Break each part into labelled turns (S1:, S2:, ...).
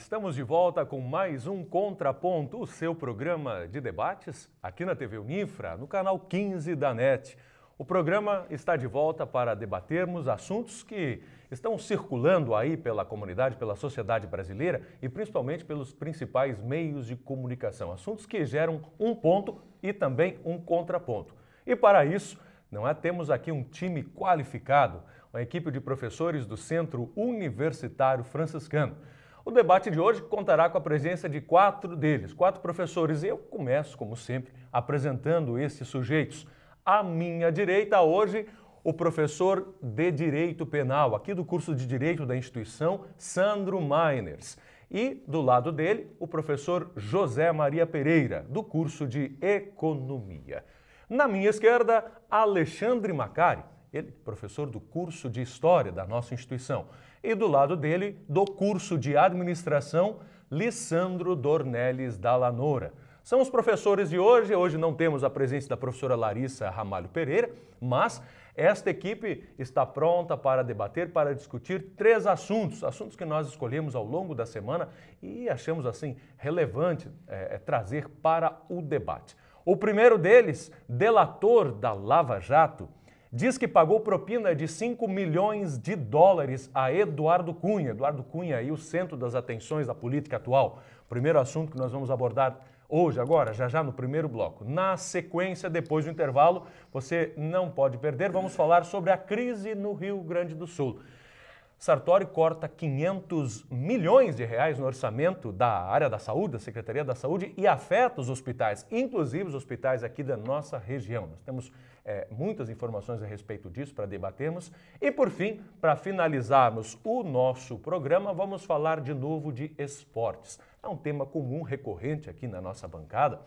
S1: estamos de volta com mais um Contraponto, o seu programa de debates aqui na TV Unifra, no canal 15 da NET. O programa está de volta para debatermos assuntos que estão circulando aí pela comunidade, pela sociedade brasileira e principalmente pelos principais meios de comunicação. Assuntos que geram um ponto e também um contraponto. E para isso, não é, temos aqui um time qualificado, uma equipe de professores do Centro Universitário Franciscano o debate de hoje contará com a presença de quatro deles, quatro professores. Eu começo, como sempre, apresentando esses sujeitos. À minha direita, hoje, o professor de Direito Penal, aqui do curso de Direito da instituição, Sandro Miners. E, do lado dele, o professor José Maria Pereira, do curso de Economia. Na minha esquerda, Alexandre Macari, ele professor do curso de História da nossa instituição e do lado dele, do curso de administração, Lissandro Dornelles da Lanoura. São os professores de hoje. Hoje não temos a presença da professora Larissa Ramalho Pereira, mas esta equipe está pronta para debater, para discutir três assuntos, assuntos que nós escolhemos ao longo da semana e achamos assim relevante é, é trazer para o debate. O primeiro deles, delator da Lava Jato, diz que pagou propina de 5 milhões de dólares a Eduardo Cunha. Eduardo Cunha aí, o centro das atenções da política atual. Primeiro assunto que nós vamos abordar hoje, agora, já já no primeiro bloco. Na sequência, depois do intervalo, você não pode perder, vamos falar sobre a crise no Rio Grande do Sul. Sartori corta 500 milhões de reais no orçamento da área da saúde, da Secretaria da Saúde, e afeta os hospitais, inclusive os hospitais aqui da nossa região. Nós temos é, muitas informações a respeito disso para debatermos. E, por fim, para finalizarmos o nosso programa, vamos falar de novo de esportes. É um tema comum, recorrente aqui na nossa bancada.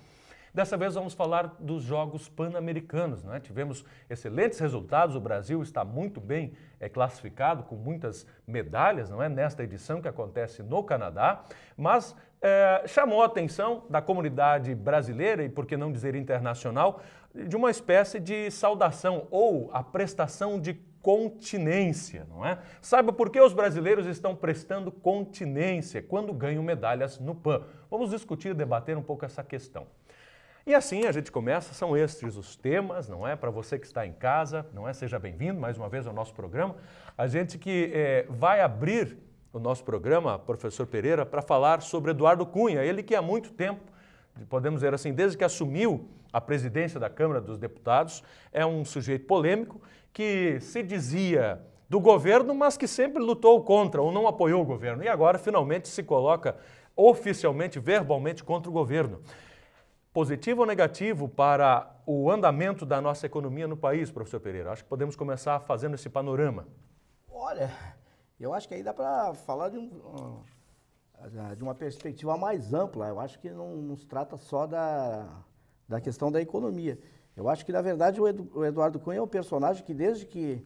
S1: Dessa vez vamos falar dos Jogos Pan-Americanos. Né? Tivemos excelentes resultados, o Brasil está muito bem é, classificado, com muitas medalhas, não é? Nesta edição que acontece no Canadá, mas é, chamou a atenção da comunidade brasileira e, por que não dizer internacional, de uma espécie de saudação ou a prestação de continência, não é? Saiba por que os brasileiros estão prestando continência quando ganham medalhas no PAN. Vamos discutir e debater um pouco essa questão. E assim a gente começa, são estes os temas, não é? Para você que está em casa, não é? Seja bem-vindo mais uma vez ao nosso programa. A gente que é, vai abrir o nosso programa, professor Pereira, para falar sobre Eduardo Cunha, ele que há muito tempo, podemos dizer assim, desde que assumiu a presidência da Câmara dos Deputados, é um sujeito polêmico que se dizia do governo, mas que sempre lutou contra ou não apoiou o governo. E agora, finalmente, se coloca oficialmente, verbalmente contra o governo positivo ou negativo para o andamento da nossa economia no país, professor Pereira? Acho que podemos começar fazendo esse panorama.
S2: Olha, eu acho que aí dá para falar de, um, ah, de, uma perspectiva mais ampla. Eu acho que não, não se trata só da, da questão da economia. Eu acho que, na verdade, o, Edu, o Eduardo Cunha é um personagem que, desde que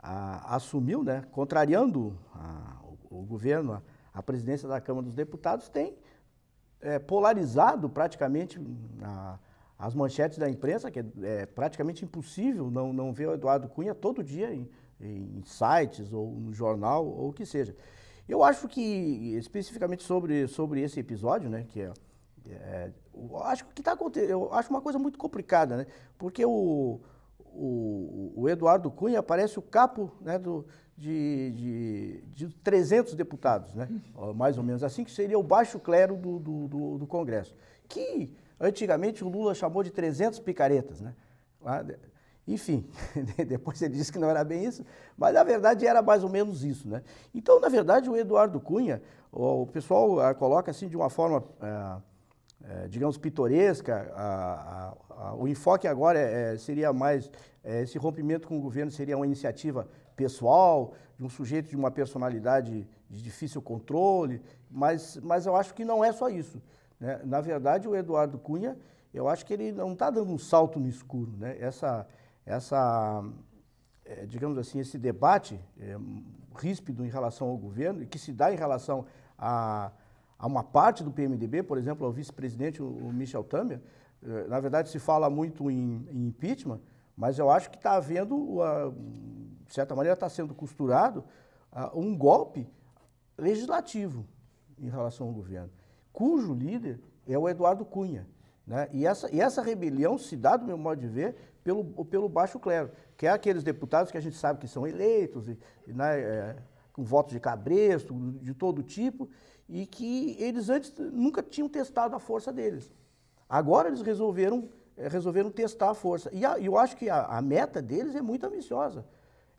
S2: a, ah, assumiu, né, contrariando a, ah, o, o, governo, a, a presidência da Câmara dos Deputados, tem é, polarizado praticamente a, as manchetes da imprensa, que é, é, praticamente impossível não, não ver o Eduardo Cunha todo dia em, em sites ou no jornal ou o que seja. Eu acho que, especificamente sobre, sobre esse episódio, né, que é, é eu acho que está acontecendo, eu acho uma coisa muito complicada, né, porque o, o, o Eduardo Cunha parece o capo né, do, de, de, de 300 deputados, né? mais ou menos assim, que seria o baixo clero do, do, do, do Congresso, que antigamente o Lula chamou de 300 picaretas. Né? Enfim, depois ele disse que não era bem isso, mas na verdade era mais ou menos isso. Né? Então, na verdade, o Eduardo Cunha, o pessoal ah, coloca assim de uma forma, ah, eh, digamos, pitoresca, o enfoque agora é, é, seria mais, é, esse rompimento com o governo seria uma iniciativa pessoal, de um sujeito de uma personalidade de difícil controle, mas, mas eu acho que não é só isso. Né? Na verdade, o Eduardo Cunha, eu acho que ele não está dando um salto no escuro. Né? Essa, essa, é, digamos assim, esse debate é, ríspido em relação ao governo que se dá em relação a, a uma parte do PMDB, por exemplo, ao vice-presidente, o Michel Temer, eh, na verdade se fala muito em, em impeachment, mas eu acho que está havendo uma, ah, de certa maneira, está sendo costurado uh, um golpe legislativo em relação ao governo, cujo líder é o Eduardo Cunha. Né? E, essa, e essa rebelião se dá, do meu modo de ver, pelo, pelo baixo clero, que é aqueles deputados que a gente sabe que são eleitos, e, e né, é, com votos de cabresto, de todo tipo, e que eles antes nunca tinham testado a força deles. Agora eles resolveram, é, resolveram testar a força. E a, eu acho que a, a meta deles é muito ambiciosa.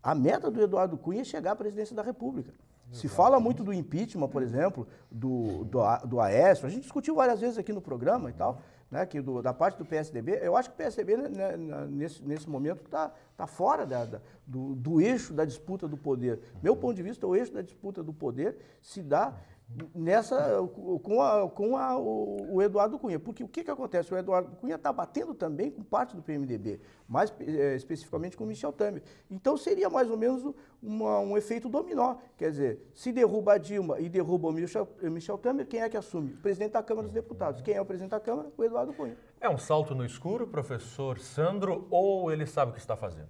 S2: A meta do Eduardo Cunha é chegar à presidência da República. Se fala muito do impeachment, por exemplo, do, do, do Aécio. A gente discutiu várias vezes aqui no programa e tal, né, que do, da parte do PSDB. Eu acho que o PSDB, né, né nesse, nesse momento, está tá fora da, da, do, do eixo da disputa do poder. Meu ponto de vista, é o eixo da disputa do poder se dá nessa com, a, com a, o, o, Eduardo Cunha. Porque o que, que acontece? O Eduardo Cunha está batendo também com parte do PMDB, mais é, especificamente com o Michel Temer. Então seria mais ou menos uma, um efeito dominó. Quer dizer, se derruba a Dilma e derruba o Michel, Michel Temer, quem é que assume? O presidente da Câmara dos Deputados. Quem é o presidente da Câmara? O Eduardo Cunha.
S1: É um salto no escuro, professor Sandro, ou ele sabe o que está fazendo?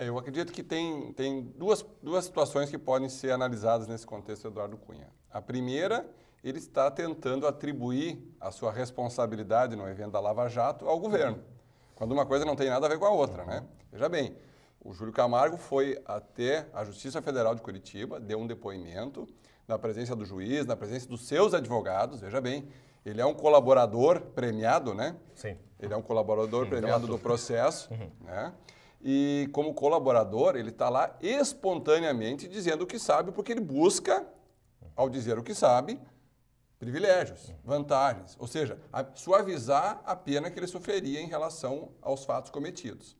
S3: É, eu acredito que tem, tem duas, duas situações que podem ser analisadas nesse contexto, Eduardo Cunha. A primeira, ele está tentando atribuir a sua responsabilidade no evento da Lava Jato ao governo, quando uma coisa não tem nada a ver com a outra, né? Veja bem, o Júlio Camargo foi até a Justiça Federal de Curitiba, deu um depoimento na presença do juiz, na presença dos seus advogados, veja bem, ele é um colaborador premiado, né? Sim. Ele é um colaborador Sim, premiado do processo, uhum. né? e como colaborador, ele está lá espontaneamente dizendo o que sabe, porque ele busca, ao dizer o que sabe, privilégios, vantagens, ou seja, a, suavizar a pena que ele sofreria em relação aos fatos cometidos.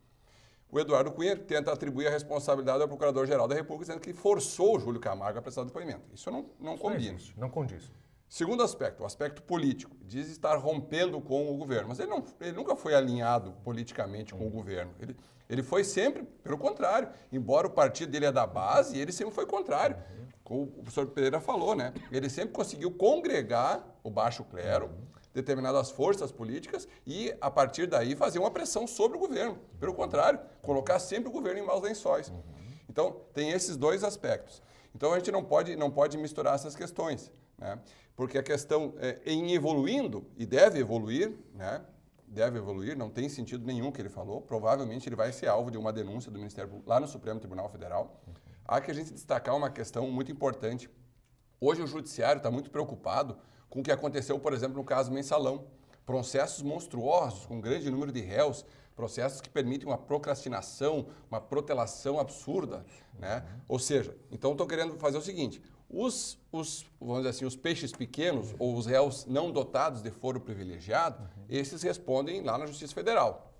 S3: O Eduardo Cunha tenta atribuir a responsabilidade ao Procurador-Geral da República, dizendo que forçou o Júlio Camargo a prestar depoimento. Isso não, não isso Não, existe, não condiz. Segundo aspecto, o aspecto político. Diz estar rompendo com o governo, mas ele, não, ele nunca foi alinhado politicamente com o governo. Ele, ele foi sempre pelo contrário. Embora o partido dele é da base, ele sempre foi contrário. Como o professor Pereira falou, né? Ele sempre conseguiu congregar o baixo clero, determinadas forças políticas e, a partir daí, fazer uma pressão sobre o governo. Pelo contrário, colocar sempre o governo em maus lençóis. Então, tem esses dois aspectos. Então, a gente não pode, não pode misturar essas questões né? porque a questão é, em evoluindo, e deve evoluir, né? deve evoluir, não tem sentido nenhum que ele falou, provavelmente ele vai ser alvo de uma denúncia do Ministério Público lá no Supremo Tribunal Federal. Há que a gente destacar uma questão muito importante. Hoje o Judiciário está muito preocupado com o que aconteceu, por exemplo, no caso Mensalão. Processos monstruosos, com um grande número de réus, processos que permitem uma procrastinação, uma protelação absurda, né? Uhum. Ou seja, então estou querendo fazer o seguinte, os, os, vamos dizer assim, os peixes pequenos ou os réus não dotados de foro privilegiado, uhum. esses respondem lá na Justiça Federal.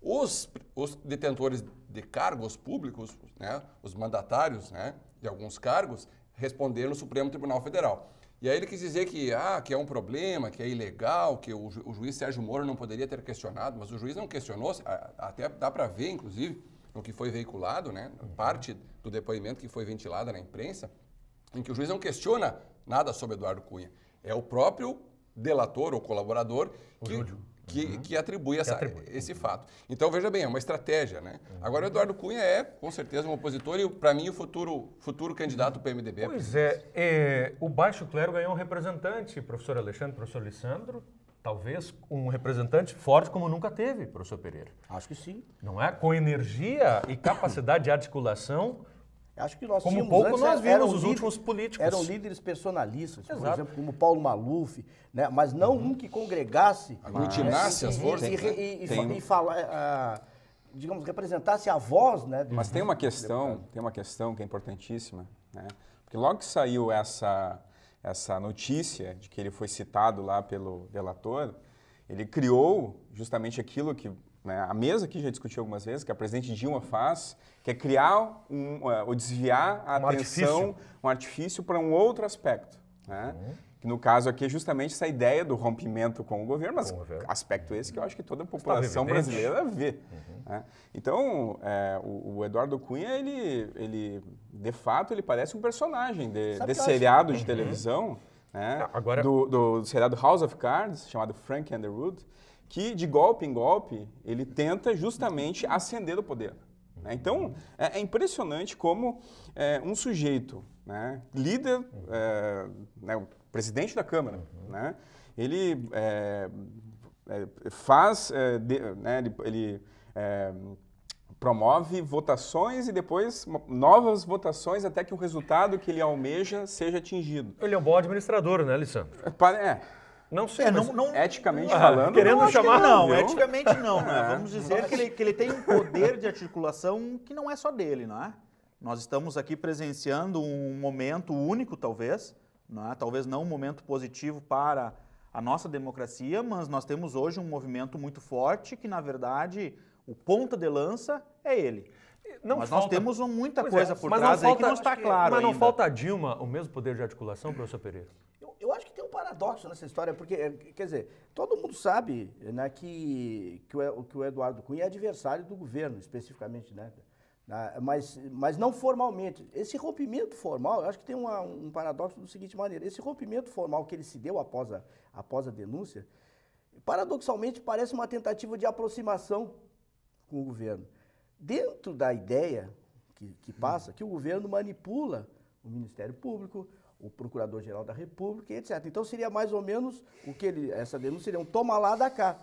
S3: Os, os detentores de cargos públicos, né, os mandatários né, de alguns cargos, responderam no Supremo Tribunal Federal. E aí ele quis dizer que, ah, que é um problema, que é ilegal, que o, ju, o juiz Sérgio Moro não poderia ter questionado, mas o juiz não questionou, até dá para ver, inclusive, no que foi veiculado, né, uhum. parte do depoimento que foi ventilado na imprensa, em que o juiz não questiona nada sobre Eduardo Cunha. É o próprio delator ou colaborador que, uhum. que, que, atribui, essa, que atribui. esse fato. Então, veja bem, é uma estratégia. Né? Uhum. Agora, o Eduardo Cunha é, com certeza, um opositor e, para mim, o futuro, futuro candidato do uhum. PMDB. É pois é,
S1: é, o baixo clero ganhou um representante, professor Alexandre, professor Alessandro, talvez um representante forte como nunca teve, professor Pereira. Acho que sim. Não é? Com energia e capacidade de articulação Acho que nós como tínhamos pouco antes, nós vimos eram os líderes, últimos
S2: políticos. Eram líderes personalistas, Exato. por exemplo, como Paulo Maluf, né? mas não uhum. um que congregasse... Aglutinasse né? as forças. E, né? e, e, e falar... Uh, é, digamos, representasse a voz, né? Mas tem uma questão,
S4: deputado. tem uma questão que é importantíssima, né? Porque logo que saiu essa essa notícia de que ele foi citado lá pelo delator, ele criou justamente aquilo que né, a mesa que já discutiu algumas vezes, que a presidente Dilma faz, que é criar um, uh, ou desviar a um atenção, artifício. um artifício para um outro aspecto. Né? Uhum. Que no caso aqui é justamente essa ideia do rompimento com o governo, mas o aspecto esse que eu acho que toda a tá população brasileira vê. Uhum. Né? Então, é, o, o, Eduardo Cunha, ele, ele, de fato, ele parece um personagem de, de seriado de uhum. televisão, né? agora... do, do seriado House of Cards, chamado Frank Underwood, que de golpe em golpe ele tenta justamente ascender o poder. Né? Então é, é, impressionante como é, um sujeito, né, líder, é, né, presidente da Câmara, né, ele é, é, faz, é, de, né, ele, ele promove votações e depois novas votações até que o resultado que ele almeja seja atingido. Ele é um bom administrador, né, Alessandro? É,
S5: não sei, é, não, não, eticamente falando. Querendo não chamar. Que não, não eticamente não, é, né? É. Vamos dizer que ele, que ele tem um poder de articulação que não é só dele, não é? Nós estamos aqui presenciando um momento único, talvez, não é? talvez não um momento positivo para a nossa democracia, mas nós temos hoje um movimento muito forte que, na verdade, o ponta de lança é ele.
S6: Não mas falta... nós temos
S5: muita pois é, coisa é, por trás falta, aí que não está claro Mas não ainda.
S1: falta a Dilma o mesmo poder de articulação, professor Pereira? Eu,
S2: eu paradoxo nessa história, porque, eh, quer dizer, todo mundo sabe né, que, que, o, que o Eduardo Cunha é adversário do governo, especificamente, né? Mas, mas não formalmente. Esse rompimento formal, eu acho que tem uma, um paradoxo do seguinte maneira: esse rompimento formal que ele se deu após a, após a denúncia, paradoxalmente parece uma tentativa de aproximação com o governo. Dentro da ideia que, que passa, que o governo manipula o Ministério Público, o Procurador-Geral da República, etc. Então seria mais ou menos o que ele, essa denúncia seria um toma lá da cá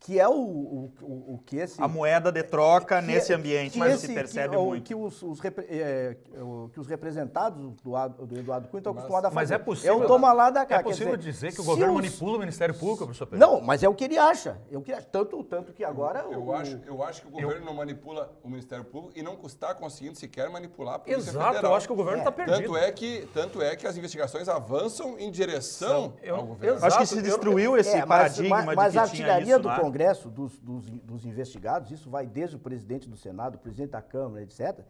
S2: que é o, o, o que esse...
S5: A moeda de troca que, nesse é, ambiente, que mas esse, se percebe que, muito.
S2: Que os, os repre, é, que os representados do, do Eduardo Cunha estão acostumados a fazer. Mas é possível... É um toma lá da é cá. É possível dizer, dizer que o governo os... manipula o Ministério Público, professor Pedro? Não, mas é o que ele acha. É o que acha. Tanto, tanto que agora... Eu, eu o, acho,
S3: eu acho que o governo eu... não manipula o Ministério Público e não está conseguindo sequer manipular a Polícia é Exato, Federal. eu acho que o governo está é. perdido. Tanto é, que, tanto é que as investigações avançam em direção eu, ao governo. Exato, acho que se destruiu esse paradigma mas, de mas a artilharia do Congresso
S2: Congresso dos, dos, dos investigados, isso vai desde o presidente do Senado, o presidente da Câmara, etc.,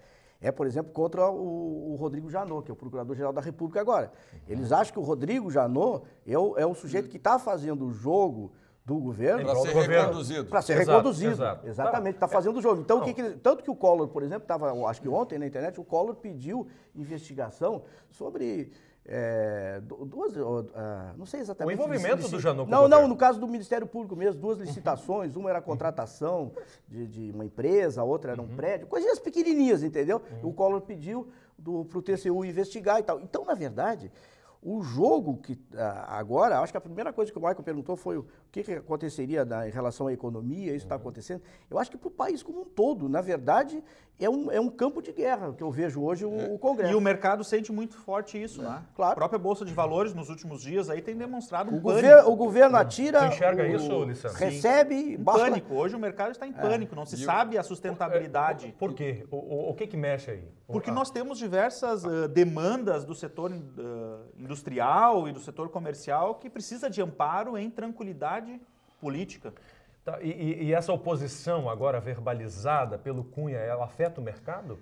S2: é, por exemplo, contra o, o Rodrigo Janot, que é o Procurador-Geral da República agora. Eles acham que o Rodrigo Janot é o, é o sujeito que está fazendo o jogo do governo para ser reconduzido. Para ser exato, reconduzido. Exato. Exatamente, está é- fazendo o jogo. Então, o que que, tanto que o Collor, por exemplo, estava, acho que ontem na internet, o Collor pediu investigação sobre é, duas, uh, não sei exatamente. O envolvimento do Janu Não, não, no caso do Ministério Público mesmo, duas licitações, uma era a contratação de, de uma empresa, a outra era um uhum. prédio, coisinhas pequenininhas, entendeu? Uhum. O Collor pediu para o TCU investigar e tal. Então, na verdade, o jogo que ah, agora, acho que a primeira coisa que o Michael perguntou foi o que, que aconteceria na, em relação à economia, isso está uhum. acontecendo. Eu acho que para o país como um todo, na verdade, é um, é um campo de guerra que eu vejo hoje o, é. o Congresso. E o
S5: mercado sente muito forte isso, né? é. Claro. A própria Bolsa de Valores nos últimos dias aí tem demonstrado um o pânico. Governo, o
S2: governo é. atira, Você enxerga o, isso, Lissan? recebe... Um basta... Pânico,
S5: hoje o mercado está em é. pânico, não se e sabe o... a sustentabilidade. Por quê? O, o, que que mexe aí? Porque ah. nós temos diversas uh, demandas do setor uh, industrial e do setor comercial que precisa de amparo em tranquilidade política. Tá, e, e, essa oposição
S1: agora verbalizada pelo Cunha, ela afeta o mercado?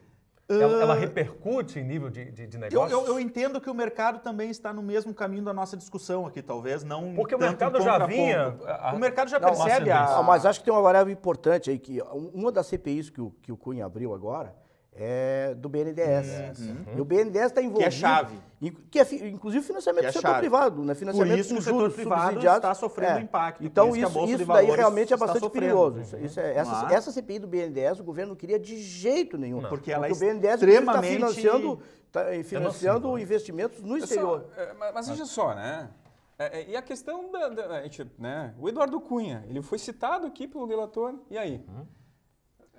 S1: Ela, ah, ela repercute em nível
S2: de, de, de negócio? Eu, eu,
S5: eu, entendo que o mercado também está no mesmo caminho da nossa discussão aqui, talvez, não
S6: Porque o mercado já vinha... A, o mercado já percebe a... mas
S2: acho que tem uma variável importante aí, que uma das CPIs que o, que o Cunha abriu agora é, do BNDES. Uhum. E o BNDES está envolvido. Que é chave. Que é, inclusive financiamento é do setor privado, né? Financiamento Por isso setor privado está sofrendo é. impacto. Então isso, isso daí realmente é bastante perigoso. Isso, uhum. isso é, essa, essa, CPI do BNDES o governo não queria de jeito nenhum. Não. Porque ela porque é o BNDES tá extremamente... está financiando, tá financiando investimentos no é exterior. É, só, mas, veja só, né?
S4: É, e a questão da, da, gente, né? O Eduardo Cunha, ele foi citado aqui pelo relator. E aí? Hum.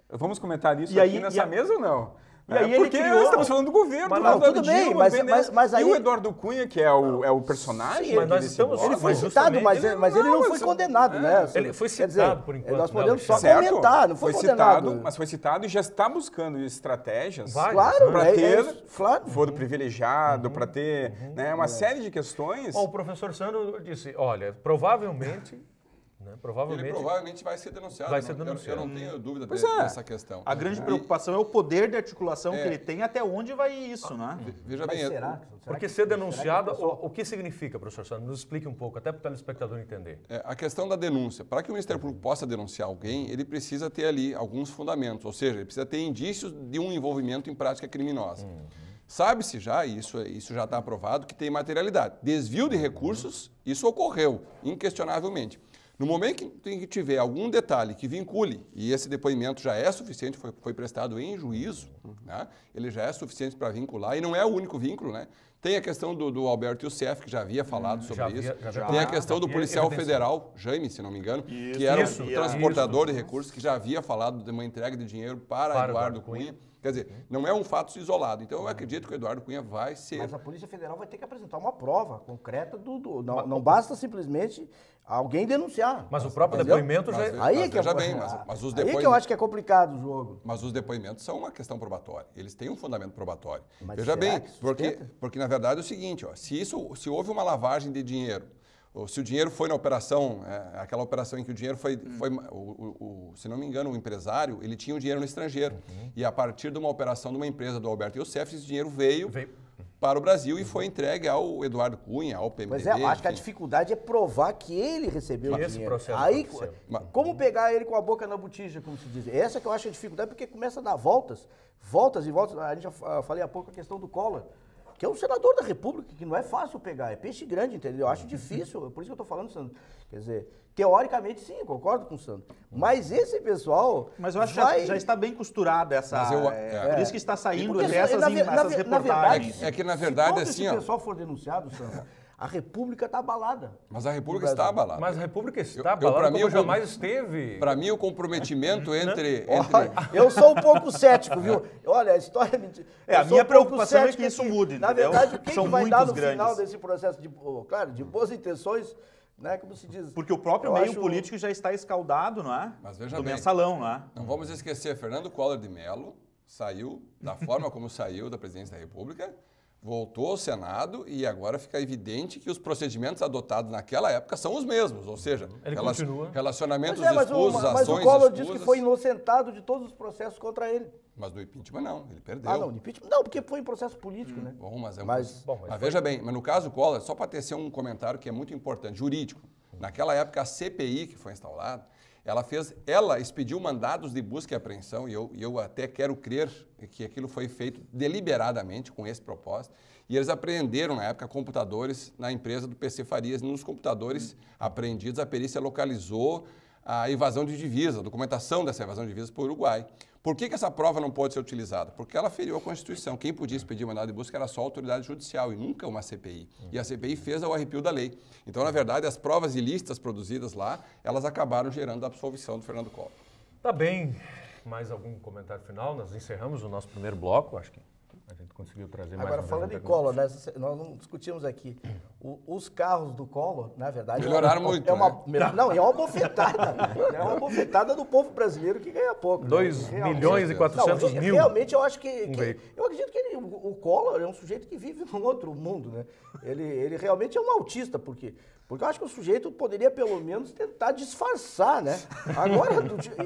S4: Vamos comentar isso e aqui aí, nessa e a... mesa ou não? E é, aí ele porque estamos falando do governo, mas, não, tudo bem, mas, mas, mas aí... E o Eduardo Cunha, que é o, é o personagem? Sim, mas nós estamos... Ele foi citado, mas ele, mas ele não, foi
S2: condenado, é. né? Ele foi citado, dizer, por enquanto. Nós podemos não, só certo, comentar, não foi, foi condenado. Citado,
S4: mas foi citado e já está buscando estratégias claro, né? para é, é ter é, claro. foro privilegiado, uhum, para ter uhum, né, uma uhum. série de questões. Bom, o professor Sandro disse,
S1: olha, provavelmente... Né? Provavelmente, ele provavelmente vai ser denunciado. Vai ser denunciado. Eu, eu não tenho
S5: dúvida pois de, é. dessa questão. A grande preocupação é o poder de articulação é. que ele tem, até onde vai isso, né? Veja bem. É será, será porque que, ser denunciado, que o, o, que significa, professor Sandro? Nos explique um pouco, até para o
S1: telespectador entender.
S3: É, a questão da denúncia. Para que o Ministério Público possa denunciar alguém, ele precisa ter ali alguns fundamentos, ou seja, ele precisa ter indícios de um envolvimento em prática criminosa. Uhum. Sabe-se já, e isso, é, isso já está aprovado, que tem materialidade. Desvio de recursos, isso ocorreu, inquestionavelmente. No momento em que tiver algum detalhe que vincule, e esse depoimento já é suficiente, foi, foi prestado em juízo, né? ele já é suficiente para vincular, e não é o único vínculo, né? Tem a questão do, do Alberto Youssef, que já havia falado hum, sobre isso. Tem a questão do policial federal, Jaime, se não me engano,
S6: isso, que era o um transportador isso. de
S3: recursos, que já havia falado de uma entrega de dinheiro para, para Eduardo Cunha. Cunha. Quer dizer, não é um fato isolado. Então eu uhum. acredito que o Eduardo Cunha vai ser. Mas
S2: a Polícia Federal vai ter que apresentar uma prova concreta do. do não, não basta simplesmente alguém denunciar. Mas o próprio depoimento já. Aí é que, eu, aí que eu acho que é complicado o jogo.
S3: Mas os depoimentos são uma questão probatória. Eles têm um fundamento probatório. Mas veja bem, porque, porque na verdade é o seguinte: ó, se, isso, se houve uma lavagem de dinheiro se o dinheiro foi na operação, é, aquela operação em que o dinheiro foi, hum. foi o, o, se não me engano, o empresário, ele tinha o dinheiro no estrangeiro. Uhum. E a partir de uma operação de uma empresa do Alberto Youssef, esse dinheiro veio, veio. para o Brasil uhum. e foi entregue ao Eduardo Cunha, ao PMDB. Mas é, acho que a dificuldade é
S2: provar que ele
S3: recebeu Mas o dinheiro. Processo Aí, como pegar ele com a boca na botija, como se diz?
S2: Essa que eu acho a dificuldade, porque começa a dar voltas, voltas e voltas. A gente já ah, falei há pouco a questão do Collor que é um senador da República, que não é fácil pegar, é peixe grande, entendeu? Eu acho difícil, é por isso que eu tô falando, Sandro. Quer dizer, teoricamente sim, concordo com o Sandro. Mas esse pessoal. Mas eu acho vai... que já está
S5: bem costurada essa. Mas eu, é, é, por isso que está saindo essas, na, essas na, reportagens. Na
S2: verdade, é que, na verdade, se assim. Se o pessoal for denunciado, Sandro. A República tá está abalada.
S5: Mas
S3: a
S2: República está abalada. Mas a República está abalada, eu, eu, mim, eu, jamais
S3: esteve. Para mim, o comprometimento entre... entre... Olha, eu
S2: sou um pouco cético, viu? Olha, a história... É, é a minha um preocupação é que isso mude. Na verdade, o que, que vai dar no grandes. final desse processo, de, claro, de boas intenções...
S5: Né? Como se diz. Porque o próprio meio acho... político já está escaldado, não é? Mas
S3: veja Do bem, mensalão, não é? Não vamos esquecer, Fernando Collor de Mello saiu da forma como saiu da presidência da República voltou ao Senado e agora fica evidente que os procedimentos adotados naquela época são os mesmos, ou seja, relac relacionamentos mas é, mas esposos, o, mas ações Mas o Collor disse que foi
S2: inocentado de todos os processos contra ele.
S3: Mas no impeachment não, ele perdeu. Ah, não, no
S2: impeachment não, porque foi um processo político,
S3: hum, né? Bom, mas é um... Mas, bom, mas, mas veja bem, mas no caso Collor, só para tecer um comentário que é muito importante, jurídico. Naquela época a CPI que foi instaurada, ela fez, ela expediu mandados de busca e apreensão, e eu, eu até quero crer que aquilo foi feito deliberadamente com esse propósito, e eles apreenderam, na época, computadores na empresa do PC Farias. Nos computadores apreendidos, a perícia localizou a evasão de divisas, a documentação dessa evasão de divisas para o Uruguai. Por que, que, essa prova não pode ser utilizada? Porque ela feriu a Constituição. Quem podia expedir mandado de busca era só a autoridade judicial e nunca uma CPI. E a CPI fez o arrepio da lei. Então, na verdade, as provas ilícitas produzidas lá, elas acabaram gerando a absolvição do Fernando Collor.
S1: Tá bem. Mais algum comentário final? Nós encerramos o nosso primeiro bloco, acho que a gente conseguiu trazer Agora, mais Agora, falando em Collor, né,
S2: nós não discutimos aqui. O, os carros do Collor, na verdade. Melhoraram é muito. É uma, né? Não, é uma bofetada. é uma bofetada do povo brasileiro que ganha pouco. 2 né? milhões e 400 não, é, mil. Realmente, eu acho que. que eu acredito que ele, o Collor é um sujeito que vive num outro mundo, né? Ele, ele realmente é um autista, porque porque eu acho que o sujeito poderia pelo menos tentar disfarçar, né? Agora,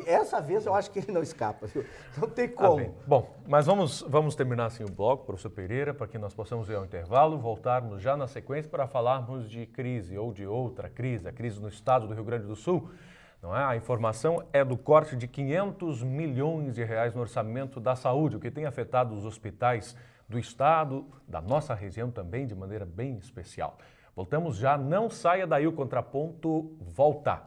S2: essa vez eu acho que ele não escapa, viu? Não tem como.
S1: Bom, mas vamos, vamos terminar assim o bloco, professor Pereira, para que nós possamos ir ao intervalo, voltarmos já na sequência para falarmos de crise ou de outra crise, a crise no estado do Rio Grande do Sul. Não é? A informação é do corte de 500 milhões de reais no orçamento da saúde, o que tem afetado os hospitais do estado, da nossa região também, de maneira bem especial. Voltamos já, não saia daí o contraponto, volta.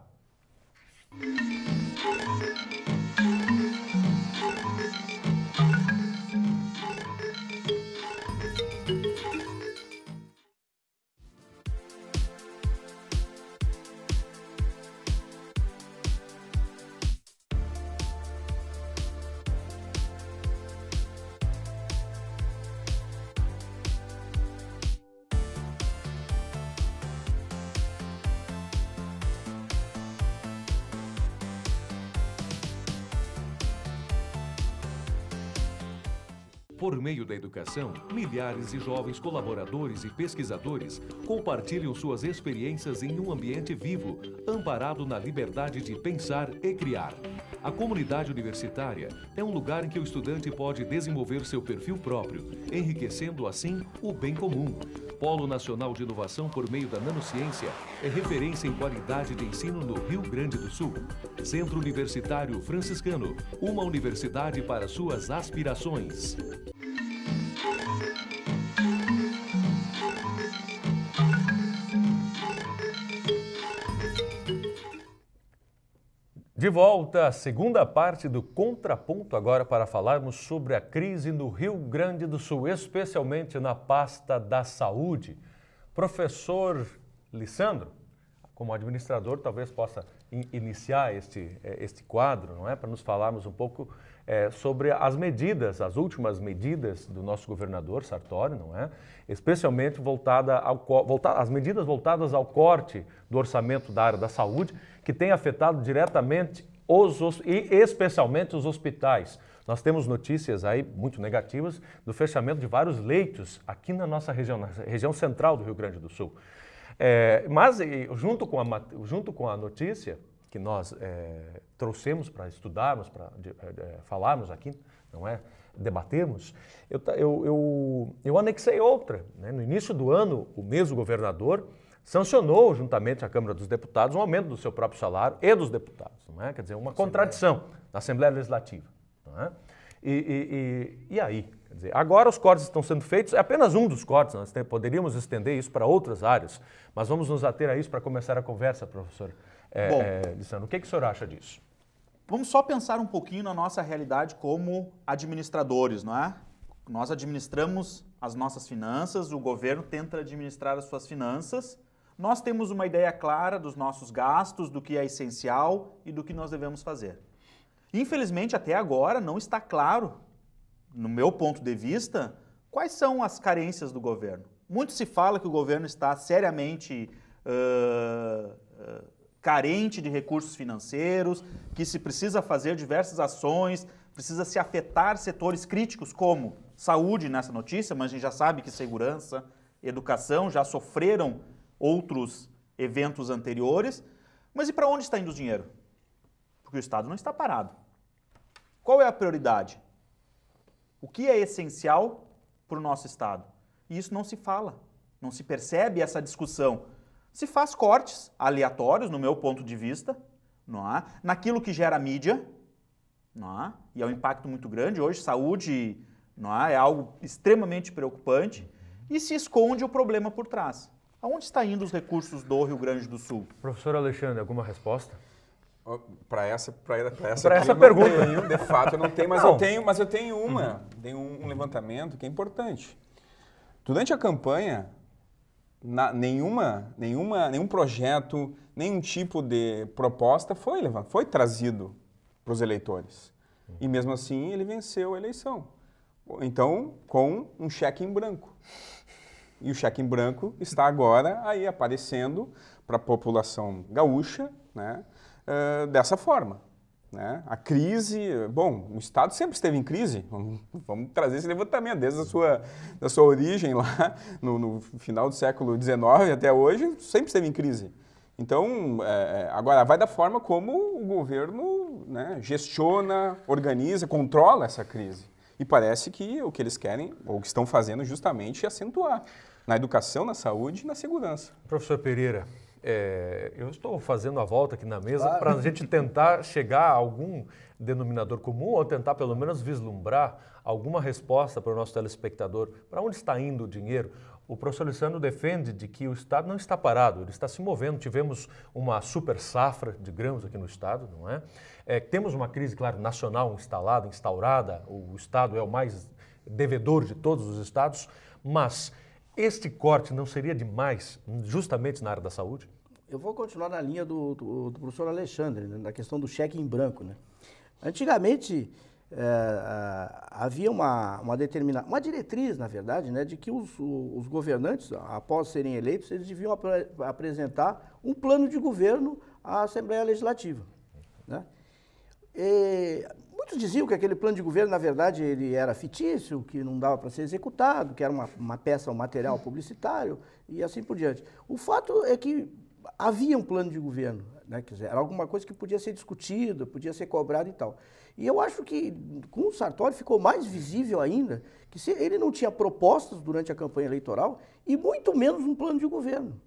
S1: milhares de jovens colaboradores e pesquisadores compartilham suas experiências em um ambiente vivo, amparado na liberdade de pensar e criar. A comunidade universitária é um lugar em que o estudante pode desenvolver seu perfil próprio, enriquecendo assim o bem comum. Polo Nacional de Inovação por meio da Nanociência é referência em qualidade de ensino no Rio Grande do Sul. Centro Universitário Franciscano, uma universidade para suas aspirações. De volta à segunda parte do Contraponto, agora para falarmos sobre a crise no Rio Grande do Sul, especialmente na pasta da saúde. Professor Lissandro, como administrador, talvez possa in iniciar este, eh, este quadro, não é? Para nos falarmos um pouco é, sobre as medidas, as últimas medidas do nosso governador Sartori, não é? Especialmente voltada ao voltada, as medidas voltadas ao corte do orçamento da área da saúde, que tem afetado diretamente os, os e especialmente os hospitais. Nós temos notícias aí muito negativas do fechamento de vários leitos aqui na nossa região, na região central do Rio Grande do Sul. É, mas junto com, a, junto com a notícia, que nós é, trouxemos para estudarmos, para é, eh, eh, falarmos aqui, não é? Debatermos, eu, eu, eu, eu anexei outra. Né? No início do ano, o mesmo governador sancionou, juntamente à Câmara dos Deputados, um aumento do seu próprio salário e dos deputados, não é? Quer dizer, uma contradição na Assembleia Legislativa, não é? E, e, e, e aí? Quer dizer, agora os cortes estão sendo feitos, é apenas um dos cortes, nós poderíamos estender isso para outras áreas, mas vamos nos ater a isso para começar a
S5: conversa, professor é, Bom, é, Lissandro. O que, que o senhor acha disso? Vamos só pensar um pouquinho na nossa realidade como administradores, não é? Nós administramos as nossas finanças, o governo tenta administrar as suas finanças. Nós temos uma ideia clara dos nossos gastos, do que é essencial e do que nós devemos fazer. Infelizmente, até agora não está claro, no meu ponto de vista, quais são as carências do governo. Muito se fala que o governo está seriamente uh, uh, carente de recursos financeiros, que se precisa fazer diversas ações, precisa se afetar setores críticos como saúde nessa notícia, mas a gente já sabe que segurança, educação já sofreram outros eventos anteriores. Mas e para onde está indo o dinheiro? Porque o Estado não está parado. Qual é a prioridade? O que é essencial para o nosso Estado? E isso não se fala, não se percebe essa discussão se faz cortes aleatórios, no meu ponto de vista, não é? naquilo que gera mídia, não é? e é um impacto muito grande. Hoje, saúde não é? é algo extremamente preocupante e se esconde o problema por trás. Aonde está indo os recursos do Rio Grande do Sul? Professor Alexandre, alguma resposta? Para essa, pra, pra essa, pra essa pergunta, tenho,
S1: de fato, eu não tenho, mas não. eu tenho, mas eu tenho
S4: uma, uhum. tem um, um levantamento que é importante. Durante a campanha, na, nenhuma, nenhuma, nenhum projeto, nenhum tipo de proposta foi levado, foi trazido para os eleitores. E mesmo assim ele venceu a eleição. Então, com um cheque em branco. E o cheque em branco está agora aí aparecendo para a população gaúcha, né, uh, dessa forma. Né? A crise, bom, o Estado sempre esteve em crise, vamos trazer esse levantamento, desde a sua, da sua origem lá no, no final do século XIX até hoje, sempre esteve em crise. Então, é, é, agora, vai da forma como o governo né, gestiona, organiza, controla essa crise. E parece que o que eles querem, ou que estão fazendo é justamente, é acentuar na educação, na saúde e na segurança.
S1: Professor Pereira,
S4: é,
S1: eu estou fazendo a volta aqui na mesa claro. para a gente tentar chegar a algum denominador comum ou tentar pelo menos vislumbrar alguma resposta para o nosso telespectador. Para onde está indo o dinheiro? O professor Luciano defende de que o Estado não está parado, ele está se movendo. Tivemos uma super safra de grãos aqui no Estado, não é? é temos uma crise, claro, nacional instalada, instaurada. O Estado é o mais devedor de todos os estados, mas este corte não seria demais justamente na área da saúde?
S2: eu vou continuar na linha do, do, do professor Alexandre, né, na questão do cheque em branco. Né? Antigamente, é, havia uma, uma determinada, uma diretriz, na verdade, né, de que os, os governantes, após serem eleitos, eles deviam ap apresentar um plano de governo à Assembleia Legislativa. Né? E, muitos diziam que aquele plano de governo, na verdade, ele era fictício, que não dava para ser executado, que era uma, uma peça, um material publicitário e assim por diante. O fato é que havia um plano de governo, né? Quer dizer, era alguma coisa que podia ser discutida, podia ser cobrada e tal. E eu acho que com o Sartori ficou mais visível ainda que se ele não tinha propostas durante a campanha eleitoral e muito menos um plano de governo.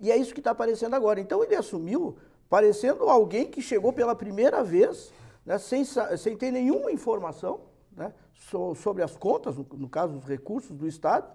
S2: E é isso que está aparecendo agora. Então ele assumiu parecendo alguém que chegou pela primeira vez, né, sem, sem ter nenhuma informação né, so, sobre as contas, no, no caso, os recursos do Estado,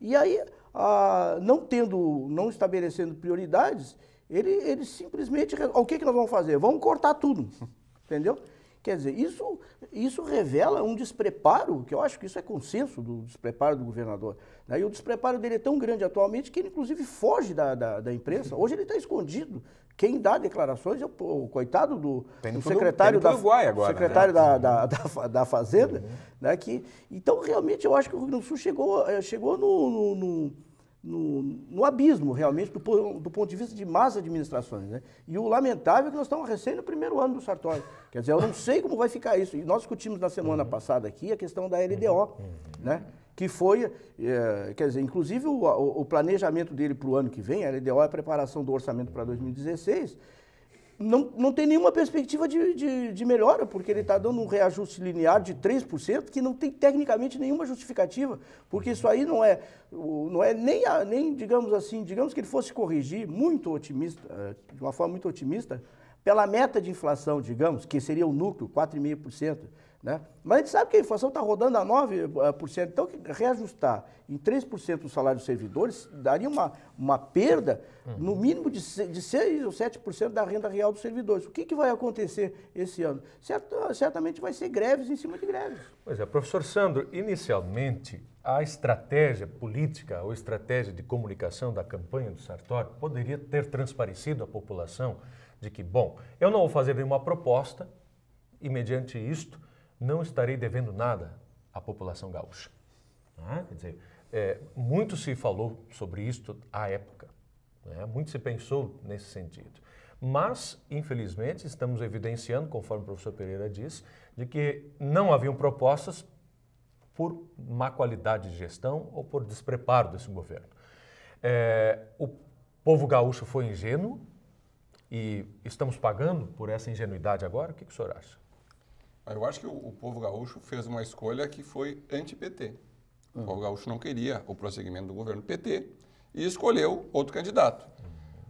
S2: e aí, ah, não tendo, não estabelecendo prioridades, ele, ele simplesmente, o que, que nós vamos fazer? Vamos cortar tudo, entendeu? Quer dizer, isso, isso revela um despreparo, que eu acho que isso é consenso do despreparo do governador. Né? E o despreparo dele é tão grande atualmente que ele, inclusive, foge da, da, da imprensa. Hoje ele está escondido quem dá declarações é o, coitado do, secretário, do, da, agora, né? secretário né? da, da, da, da, Fazenda. Uhum. Né, que, então, realmente, eu acho que o Rio Grande do Sul chegou, eh, chegou no, no, no, no abismo, realmente, do, do, ponto de vista de más administrações. Né? E o lamentável é que nós estamos recém no primeiro ano do Sartori. Quer dizer, eu não sei como vai ficar isso. E nós discutimos na semana uhum. passada aqui a questão da LDO. Uhum. Né? Uhum que foi, é, quer dizer, inclusive o, o planejamento dele para o ano que vem, a LDO é a preparação do orçamento para 2016, não, não tem nenhuma perspectiva de, de, de melhora, porque ele está dando um reajuste linear de 3%, que não tem tecnicamente nenhuma justificativa, porque isso aí não é, não é nem, a, nem, digamos assim, digamos que ele fosse corrigir muito otimista, eh, de uma forma muito otimista, pela meta de inflação, digamos, que seria o núcleo, 4,5%, né? Mas a gente sabe que a inflação está rodando a 9%, eh, então reajustar em 3% o salário dos servidores daria uma, uma perda uhum. no mínimo de, de 6 ou 7% da renda real dos servidores. O que, que vai acontecer esse ano? Certo, ah, certamente vai ser greves em cima de greves.
S1: Pois é, professor Sandro, inicialmente a estratégia política ou estratégia de comunicação da campanha do Sartori poderia ter transparecido à população de que, bom, eu não vou fazer nenhuma proposta e mediante isto não estarei devendo nada à população gaúcha. É? quer dizer, é, muito se falou sobre isto à época, né? muito se pensou nesse sentido. Mas, infelizmente, estamos evidenciando, conforme o professor Pereira diz, de que não haviam propostas por má qualidade de gestão ou por despreparo desse governo. É, o povo gaúcho foi ingênuo e estamos pagando por essa ingenuidade agora? O que, que o senhor acha?
S3: Eu acho que o, povo gaúcho fez uma escolha que foi anti-PT. O povo gaúcho não queria o prosseguimento do governo PT e escolheu outro candidato. Uhum.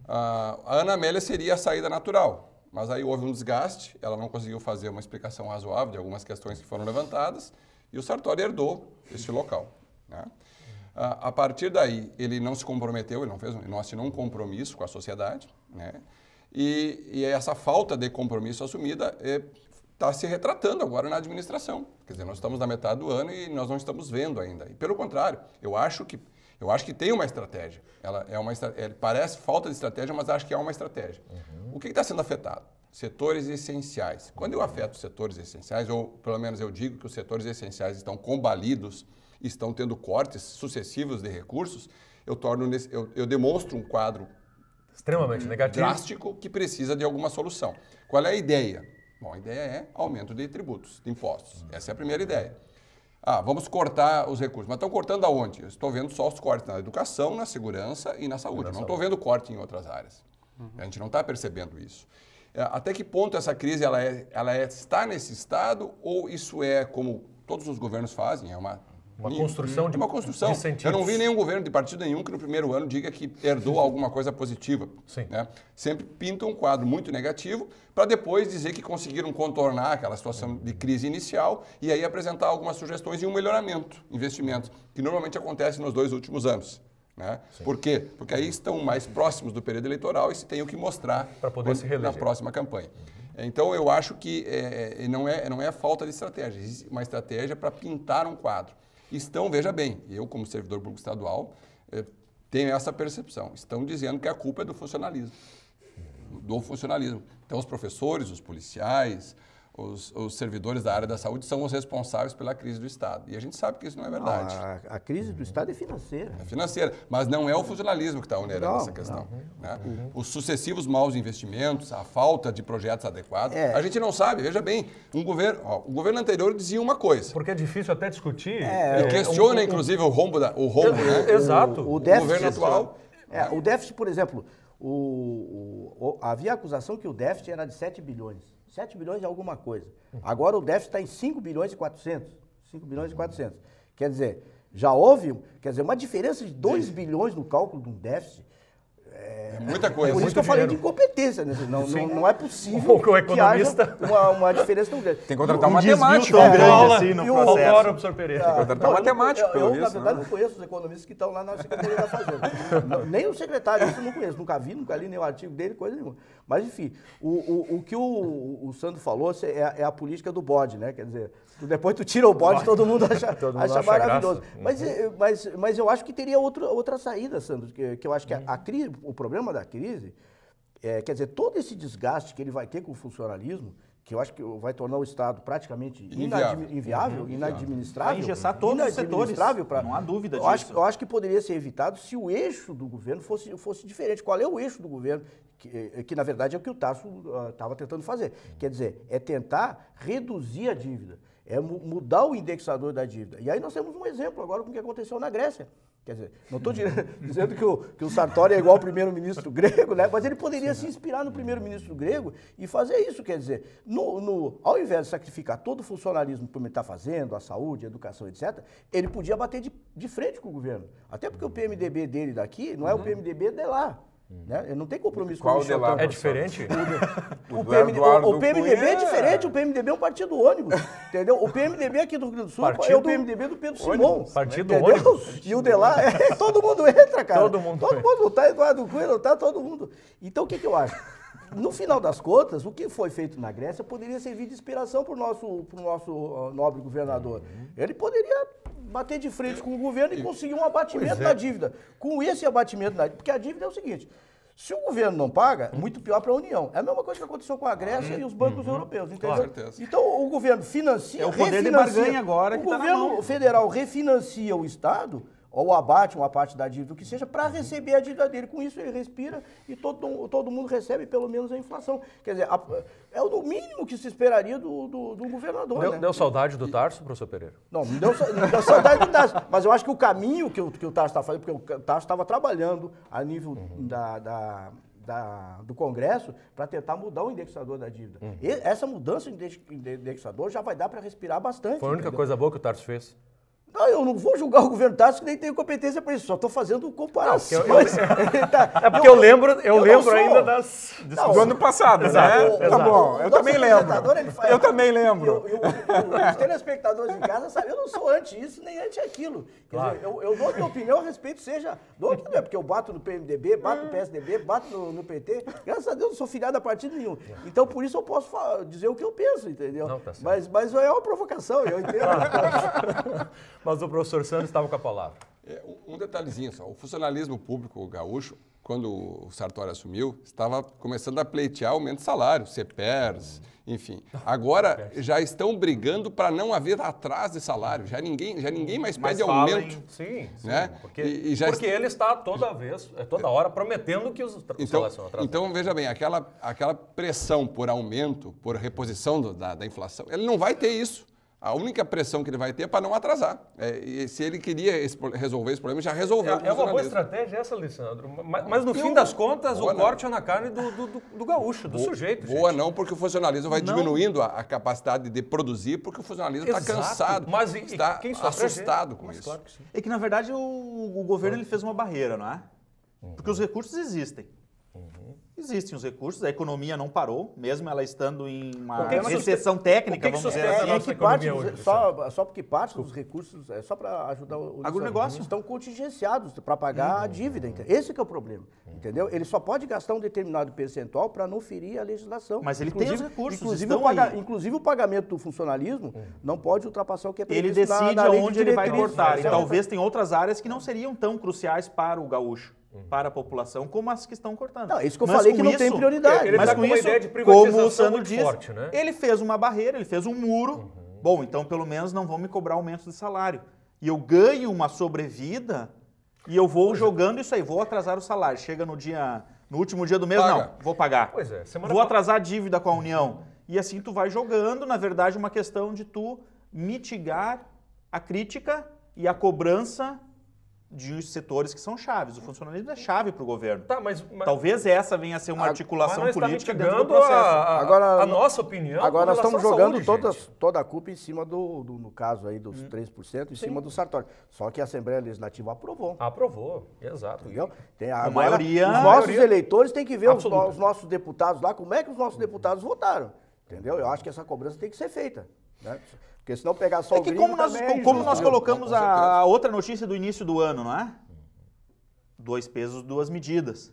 S3: a Ana Amélia seria a saída natural, mas aí houve um desgaste, ela não conseguiu fazer uma explicação razoável de algumas questões que foram levantadas e o Sartori herdou esse local. Né? a partir daí, ele não se comprometeu, ele não, fez, não assinou um compromisso com a sociedade, né? E, e, essa falta de compromisso assumida eh, está se retratando agora na administração. Quer dizer, nós estamos na metade do ano e nós não estamos vendo ainda. E pelo contrário, eu acho que eu acho que tem uma estratégia. Ela é uma ela é, parece falta de estratégia, mas acho que há uma estratégia. Uhum. O que está sendo afetado? Setores essenciais. Quando eu afeto setores essenciais, ou pelo menos eu digo que os setores essenciais estão combalidos, estão tendo cortes sucessivos de recursos, eu torno eu, eu demonstro um quadro
S1: extremamente negativo, drástico
S3: que precisa de alguma solução. Qual é a ideia? Bom, a ideia é aumento de tributos, de impostos. Essa é a primeira ideia. Ah, vamos cortar os recursos. Mas estão cortando aonde? Eu estou vendo só os cortes na educação, na segurança e na saúde. não estou vendo corte em outras áreas. Uhum. A gente não está percebendo isso. É, até que ponto essa crise ela, é, ela é, está nesse estado ou isso é como todos os governos fazem, é uma é uma construção de uma construção. De Eu não vi nenhum governo de partido nenhum que no primeiro ano diga que herdou alguma coisa positiva. Sim. Né? Sempre pintam um quadro muito negativo para depois dizer que conseguiram contornar aquela situação de crise inicial e aí apresentar algumas sugestões e um melhoramento, investimento, que normalmente acontece nos dois últimos anos. Né? Por quê? Porque aí estão mais próximos do período eleitoral e se tem o que mostrar quando, na próxima campanha. Então, eu acho que é, não, é, não é falta de estratégia, existe uma estratégia para pintar um quadro estão, veja bem, eu como servidor público estadual eh, tenho essa percepção, estão dizendo que a culpa é do funcionalismo, do funcionalismo. Então os professores, os policiais, os, os, servidores da área da saúde são os responsáveis pela crise do Estado. E a gente sabe que isso não é verdade. Ah, a, a crise do Estado é financeira. É financeira, mas não é o funcionalismo que está onerando essa questão. Uhum. Né? Os sucessivos maus investimentos, a falta de projetos adequados, é. a gente não sabe. Veja bem, um governo, ó, o governo anterior dizia uma coisa. Porque é difícil até discutir. É, e é, questiona, um, inclusive, o rombo, da, o rombo né? Exato. O, o, o governo atual. É, o déficit, por exemplo, o,
S2: havia acusação que o déficit era de 7 bilhões. 7 bilhões e alguma coisa. Agora o déficit está em 5 bilhões e 400. 5 bilhões e 400. Uhum. Quer dizer, já houve, quer dizer, uma diferença de 2 bilhões no cálculo de um déficit é, muita coisa. Por isso que eu falei de incompetência. Né? Não, não, não, é possível que, o economista... que haja uma, uma, diferença tão grande. Tem que contratar um matemático. Tão né? grande assim no processo. É. Tem que contratar um matemático, pelo visto. Eu, na né? verdade, não conheço os economistas que estão lá na Secretaria da Fazenda. nem o secretário, isso eu não conheço. Nunca vi, nunca li nem o artigo dele, coisa nenhuma. Mas, enfim, o, o, o que o, o Sandro falou assim, é, é a política do bode, né? Quer dizer, depois tu tira o bode, todo mundo acha, todo mundo acha, acha maravilhoso. Uhum. Mas, eh, mas, mas eu acho que teria outro, outra saída, Sandro, que, que eu acho que a, a uhum. crise, o problema da crise, é, quer dizer, todo esse desgaste que ele vai ter com o funcionalismo, que eu acho que vai tornar o Estado praticamente inviável, inviável uhum, inadministrável. Vai engessar todos os setores. Pra, não há dúvida disso. Eu acho, eu acho que poderia ser evitado se o eixo do governo fosse, fosse diferente. Qual é o eixo do governo? Que, eh, que na verdade é o que o Tasso estava ah, uh, tentando fazer. Uhum. Quer dizer, é tentar reduzir a dívida é mudar o indexador da dívida. E aí nós temos um exemplo agora com o que aconteceu na Grécia. Quer dizer, não estou dizendo que o, que o Sartori é igual ao primeiro-ministro grego, né? mas ele poderia Sim, se é. inspirar no primeiro-ministro grego e fazer isso. Quer dizer, no, no, ao invés de sacrificar todo o funcionalismo que ele está fazendo, a saúde, a educação, etc., ele podia bater de, de frente com o governo. Até porque o PMDB dele daqui não é o uhum. PMDB de lá. Né? não tem compromisso Qual com é o Michel Temer. É
S1: diferente? O, o, PMDB, o, PMDB é diferente,
S2: o PMDB é um partido ônibus, entendeu? O PMDB é aqui do Rio Grande do Sul partido, é o PMDB do Pedro Simão. Partido entendeu? ônibus. E o Delar, é, todo mundo entra, cara. Todo mundo. Todo mundo, Está tá Eduardo Cunha, tá todo mundo. Então o que, que eu acho? No final das contas, o que foi feito na Grécia poderia servir de inspiração para o nosso, pro nosso nobre governador. Uhum. Ele poderia bater de frente com o governo e conseguir um abatimento é. da dívida. Com esse abatimento da dívida, porque a dívida é o seguinte. Se o governo não paga, muito pior para a União. É a mesma coisa que aconteceu com a Grécia e os bancos uhum, europeus, entendeu? Com certeza. Então o governo financia, é o poder de barganha agora o que O tá governo tá federal refinancia o estado ou abate uma parte da dívida, o que seja, para receber a dívida dele. Com isso, ele respira e todo, todo mundo recebe pelo menos a inflação. Quer dizer, a, é o mínimo que se esperaria do, do, do governador. Deu, né? deu, saudade do Tarso, professor Pereira? Não, não deu, deu saudade do Tarso. Mas eu acho que o caminho que o, que o Tarso está fazendo, porque o Tarso estava trabalhando a nível uhum. da, da da, do Congresso para tentar mudar o indexador da dívida. Uhum. E, essa mudança de indexador já vai dar para respirar bastante. Foi a única entendeu? coisa
S1: boa que o Tarso fez.
S2: Não, eu não vou julgar o governo Tarso, que nem tenho competência para isso. Só estou fazendo comparação eu, eu, tá- é porque eu, lembro, eu, eu lembro ainda
S6: das não, do ano passado, exato, né? Exato. Tá bom, é eu também lembro. eu
S2: também lembro. os telespectadores em casa sabem, eu não sou anti isso nem anti aquilo. Claro. Dizer, eu, dou a minha opinião a respeito, seja do porque eu bato no PMDB, bato no PSDB, bato no, no PT. Graças a Deus, não sou filiado a partido nenhum. Então, por isso, eu posso dizer o que eu penso, entendeu? Não, tá mas, mas é uma provocação, eu entendo. Claro.
S1: Mas o professor Santos estava com a palavra.
S3: É, um detalhezinho só. O funcionalismo público gaúcho, quando o Sartori assumiu, estava começando a pleitear aumento de salário, CPERS, hum. enfim. Agora já estão brigando para não haver atraso de salário. Já ninguém, já ninguém mais pede Mas aumento.
S6: Sim, sim, né? Porque, e, e porque est...
S3: ele está toda vez, é toda hora, prometendo que os então, salários são atrasados. Então, veja bem, aquela, aquela pressão por aumento, por reposição do, da, da inflação, ele não vai ter isso. A única pressão que ele vai ter é para não atrasar. É, se ele queria esse, resolver esse problema, já resolveu. É, é uma boa estratégia
S1: essa, Alessandro. Mas, mas no Eu, fim das contas, o corte é
S3: na carne do, do, do gaúcho, do boa, sujeito. Boa gente. não, porque o funcionalismo vai não. diminuindo a, a, capacidade de produzir, porque o funcionalismo está cansado, mas, e, está é assustado com mas, isso. Claro
S5: que sim. É que, na verdade, o, o governo hum. ele fez uma barreira, não é? Uhum. Porque os recursos existem. Uhum. Existem os recursos, a economia não parou, mesmo ela estando em uma que que recessão que, técnica, vamos dizer assim. que parte, hoje,
S2: só, só porque parte dos recursos, é só para ajudar o agronegócio, estão contingenciados para pagar hum, a uhum. dívida. Hum. Esse é o problema, hum. entendeu? Ele só pode gastar um determinado percentual para não ferir a legislação. Mas ele inclusive, tem os recursos, inclusive, o, paga, inclusive o pagamento do funcionalismo uhum. não pode ultrapassar o que é previsto Ele decide na, na aonde de ele vai cortar, é e talvez
S5: tem outras áreas que não seriam tão cruciais para o gaúcho. Uhum. para a população como as que estão cortando. Não, é isso que eu mas falei que não isso, tem prioridade. Ele mas tá com, com isso, ideia de como o Sandro diz, forte, né? ele fez uma barreira, ele fez um muro. Uhum. Bom, então pelo menos não vão me cobrar aumento de salário. E eu ganho uma sobrevida e eu vou pois é. jogando é. isso aí, vou atrasar o salário. Chega no dia, no último dia do mês, Paga. não, vou pagar.
S6: Pois é, semana vou
S5: atrasar a dívida com a União. E assim tu vai jogando, na verdade, uma questão de tu mitigar a crítica e a cobrança de setores que são chaves. O funcionalismo é chave para o governo. Tá,
S1: mas, mas, Talvez
S5: essa venha a ser uma articulação mas tá política dentro do processo. A, a, agora, a nossa opinião. Agora nós estamos jogando saúde, toda a culpa em cima
S2: do, do no caso aí dos hum. 3%, em Sim. cima do Sartori. Só que a Assembleia Legislativa aprovou. Aprovou, exato. Entendeu? Tem a, maioria, os nossos maioria, eleitores têm que ver os, os, nossos deputados lá, como é que os nossos deputados votaram. Entendeu? Eu acho que essa cobrança tem que ser feita.
S5: Né? Porque se não pegar só é o gringo como nós, também, como nós colocamos né? a outra notícia do início do ano, não é? Dois pesos, duas medidas.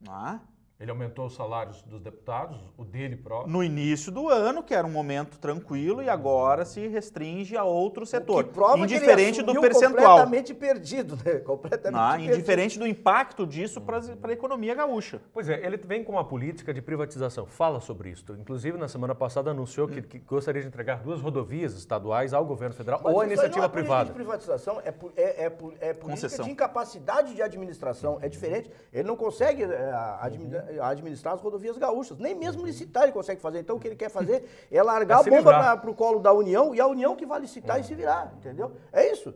S5: Não é?
S1: Ele aumentou os salários dos deputados, o dele próprio? No
S5: início do ano, que era um momento tranquilo, e agora se restringe a outro setor. O que prova indiferente que ele do percentual. Completamente perdido, né? Completamente ah, perdido. Indiferente do impacto disso para a economia gaúcha. Pois é, ele vem com uma política de
S1: privatização. Fala sobre isso. Inclusive, na semana passada, anunciou que, que gostaria de entregar duas rodovias estaduais ao governo federal Mas ou à iniciativa não é privada.
S2: Política de privatização é, é, é, é política Concessão. de incapacidade de administração. É diferente. Ele não consegue eh, administrar administrar as rodovias gaúchas. Nem mesmo uhum. licitar ele consegue fazer. Então, o que ele quer fazer é largar é a bomba para o colo da União e a União que vai licitar e é. se virar, entendeu? É isso.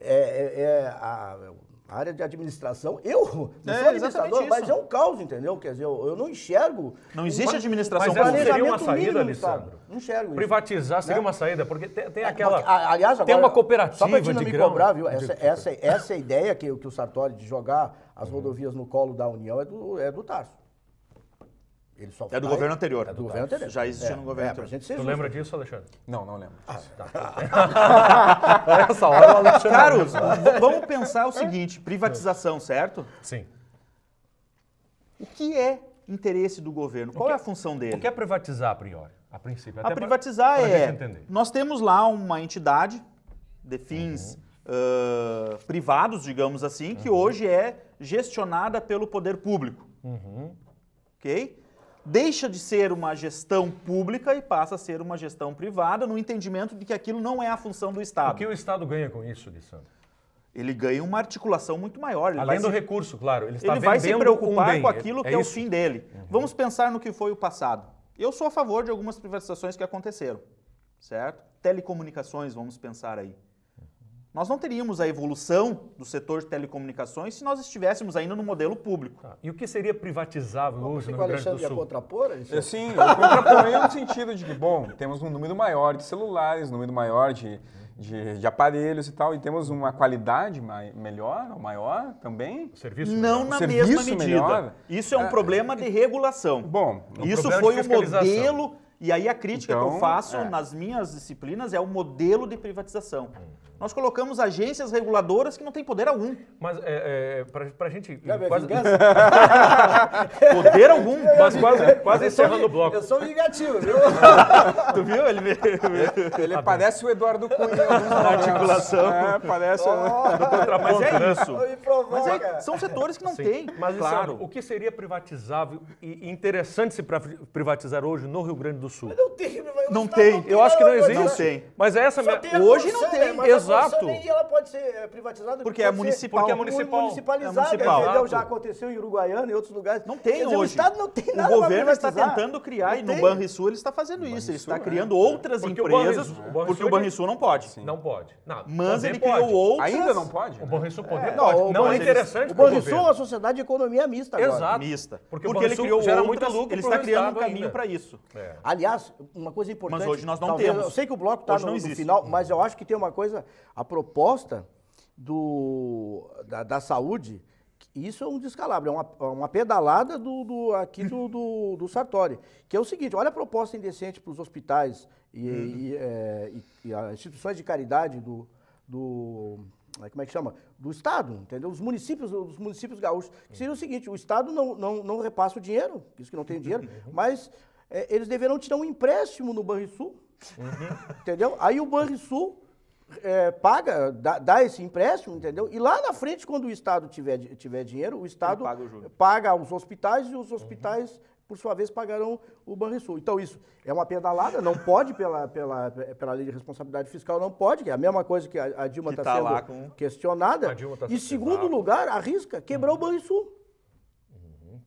S2: É, é, é, a, a área de administração, eu não sou administrador, mas é um caos, entendeu? Quer dizer, eu, eu não enxergo.
S5: Não existe administração mas, mas seria uma saída, Alessandro.
S2: Não enxergo Privatizar
S5: isso, seria né? uma saída, porque tem, tem
S2: aquela. Aliás, agora, tem uma cooperativa só de não me grão. Cobrar, viu? Essa, essa, essa ideia que, que o Sartori de jogar as uhum. rodovias no colo da União é do, é do Tarso.
S5: Ele só é do governo anterior. É do governo anterior. Já existia é, no governo é, anterior. Gente tu lembra disso,
S4: Alexandre? Não, não lembro. Ah,
S6: tá. Essa hora o Alexandre. Claro, vamos pensar o
S5: seguinte: privatização, certo? Sim. O que é interesse do governo? Qual que, é a é- função dele? O
S1: que é privatizar, a priori? A
S5: princípio. Até a privatizar pra, é. Pra nós temos lá uma entidade de fins uhum. uh, privados, digamos assim, que uhum. hoje é gestionada pelo poder público. Uhum. Ok? deixa de ser uma gestão pública e passa a ser uma gestão privada, no entendimento de que aquilo não é a função do Estado. O que o Estado ganha com isso, Lissandro? ele ganha uma articulação muito maior. Ele Além do se... recurso, claro. Ele, ele vai se preocupar um com aquilo é que é, o fim dele. Uhum. Vamos pensar no que foi o passado. Eu sou a favor de algumas privatizações que aconteceram, certo? Telecomunicações, vamos pensar aí. Nós não teríamos a evolução do setor de telecomunicações se nós estivéssemos ainda no modelo público. Tá. e o que seria privatizável hoje no Rio Grande do Sul? Ia contrapor, é, Sim, contrapor no sentido de que, bom, temos um número maior de celulares, um número
S4: maior de, de, de aparelhos e tal, e temos uma qualidade mai, melhor ou maior
S5: também. O serviço Não melhor. na mesma medida. Melhor. Isso é um ah, problema de regulação. Bom, um isso foi o modelo... E aí a crítica então, que eu então, faço é. nas minhas disciplinas é o modelo de privatização. Hum nós colocamos agências reguladoras que não têm poder algum. Mas
S1: é,
S2: é, para gente... quase...
S5: poder algum. Mas quase,
S2: quase encerrando o bloco.
S6: Eu sou vingativo, viu?
S2: tu viu? Ele, ele, ele ah, parece
S4: o Eduardo Cunha.
S1: Na
S6: articulação. É, parece... Oh. Mas é isso. Mas é, são setores que não Sim. têm. Mas assim, claro. Isso, o
S1: que seria privatizável e interessante se privatizar hoje no Rio Grande do Sul? Mas não tem. Não, não tem. Eu acho que não existe. Não tem. Mas é essa... Hoje não tem. Exato. Exato. Nem,
S2: ela pode ser é, privatizada. É porque, é municipal. Porque é municipal. Municipalizada, é municipal. entendeu? Já aconteceu em Uruguaiana e outros lugares. Não tem dizer, hoje. O Estado não tem nada O governo está tentando criar, não e no Banrisul
S5: ele está fazendo isso. Ele está né? criando outras empresas, porque o Banrisul não pode. Não pode. Mas ele criou outras... Ainda não pode?
S1: É. Né? O Banrisul poder
S5: pode. Não é interessante o Banrisul é uma
S2: sociedade de economia mista Exato. agora. Mista. Porque, ele criou gera muito lucro. Ele está criando um caminho para isso. Aliás, uma coisa importante... Mas hoje nós não temos. Eu sei que o bloco está no final, mas eu acho que tem uma coisa a proposta do, da, da saúde, isso é um descalabro, é uma, é uma pedalada do, do aqui do, do, do, Sartori, que é o seguinte, olha a proposta indecente para os hospitais e, uhum. e, é, e, e as instituições de caridade do, do eh, como é que chama? Do Estado, entendeu? Os municípios, os municípios gaúchos. Que seria o seguinte, o Estado não, não, não repassa o dinheiro, isso que não tem dinheiro, uhum. mas é, eles deverão tirar um empréstimo no Banrisul, uhum. entendeu? Aí o Banrisul é, paga, dá, dá, esse empréstimo, entendeu? E lá na frente, quando o Estado tiver, tiver dinheiro, o Estado paga, o paga os hospitais e os uhum. hospitais uhum por sua vez, pagarão o Banrisul. Então, isso é uma pedalada, não pode pela, pela, pela lei de responsabilidade fiscal, não pode, que é a mesma coisa que a, a Dilma está tá sendo com... questionada. Dilma tá e, segundo lugar, arrisca quebrar uhum. o Banrisul.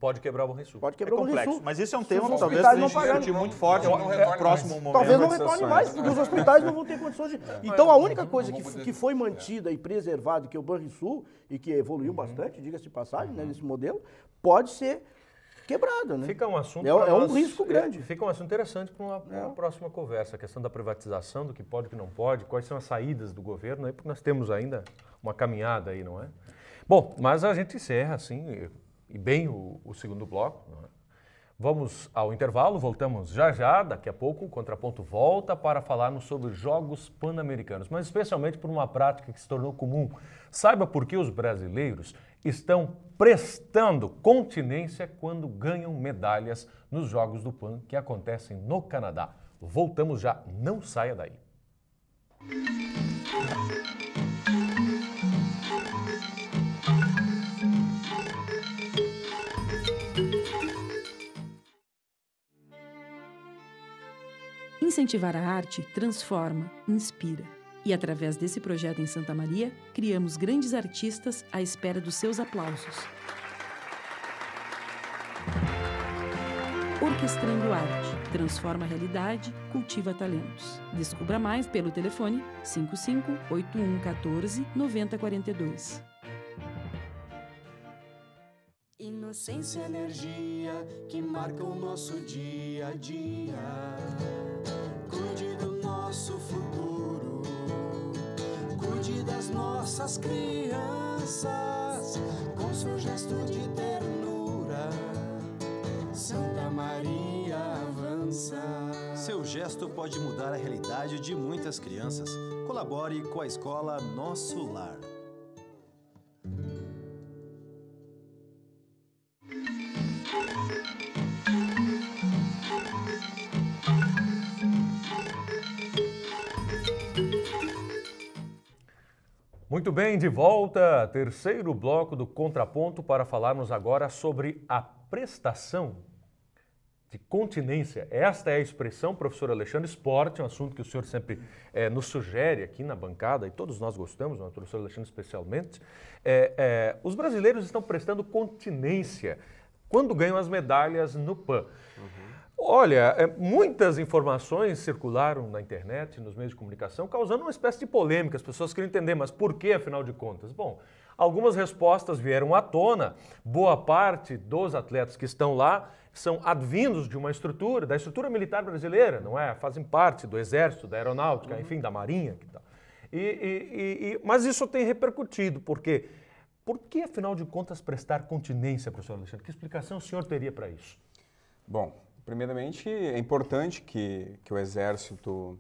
S1: Pode quebrar o Banrisul. Pode é quebrar é o Banrisul. Mas isso é um
S2: tema que talvez a gente discutir muito forte no próximo momento. Talvez não retorne mais, porque os hospitais não vão ter condições de... É. Então, a única coisa que, que foi mantida e preservada, que é o Banrisul, e que evoluiu uhum. bastante, diga-se de passagem, né, uhum. nesse modelo, pode ser quebrada, né? Fica um assunto. É, é um nós, risco é, grande. É, fica um assunto interessante para uma,
S1: é. uma, próxima conversa, a questão da privatização, do que pode e que não pode, quais são as saídas do governo, aí, porque nós temos ainda uma caminhada aí, não é? Bom, mas a gente encerra, assim, e bem o, o segundo bloco. É? Vamos ao intervalo, voltamos já já, daqui a pouco o Contraponto volta para falarmos sobre jogos pan-americanos, mas especialmente por uma prática que se tornou comum. Saiba por que os brasileiros estão prestando continência quando ganham medalhas nos Jogos do Pan que acontecem no Canadá. Voltamos já, não saia daí.
S4: Incentivar a arte transforma, inspira. E através desse projeto em Santa Maria, criamos grandes artistas à espera dos seus aplausos. Orquestrando Arte. Transforma a realidade, cultiva talentos. Descubra mais pelo telefone 55 14 9042.
S2: Inocência e é energia que marca o nosso dia a dia nosso futuro.
S6: Cuide das nossas crianças com seu gesto de ternura. Santa
S5: Maria avança. Seu gesto pode mudar a realidade de muitas crianças. Colabore com a escola Nosso Lar.
S1: Muito bem, de volta, terceiro bloco do Contraponto para falarmos agora sobre a prestação de continência. Esta é a expressão, professor Alexandre, esporte, um assunto que o senhor sempre é, nos sugere aqui na bancada, e todos nós gostamos, o professor Alexandre especialmente. É, é, os brasileiros estão prestando continência quando ganham as medalhas no PAN. Uhum. Olha, é, muitas informações circularam na internet, nos meios de comunicação, causando uma espécie de polêmica. As pessoas queriam entender, mas por que, afinal de contas? Bom, algumas respostas vieram à tona. Boa parte dos atletas que estão lá são advindos de uma estrutura, da estrutura militar brasileira, não é? Fazem parte do Exército, da Aeronáutica, uhum. enfim, da Marinha. Que tal. E, e, e, mas isso tem repercutido, porque por que, afinal de contas, prestar continência, professor Alexandre? Que explicação o senhor teria para isso?
S4: Bom, Primeiramente, é importante que, que o Exército,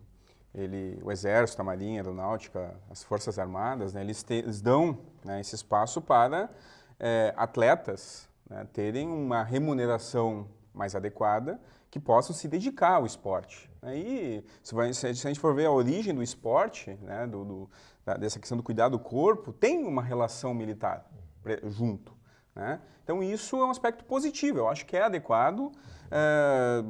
S4: ele, o Exército, a Marinha, a Aeronáutica, as Forças Armadas, né, eles, te, eles dão né, esse espaço para é, atletas né, terem uma remuneração mais adequada que possam se dedicar ao esporte. Né. Aí, se, a gente for ver a origem do esporte, né, do, do, dessa questão do cuidado do corpo, tem uma relação militar junto. Né? Então isso é um aspecto positivo, eu acho que é adequado, é,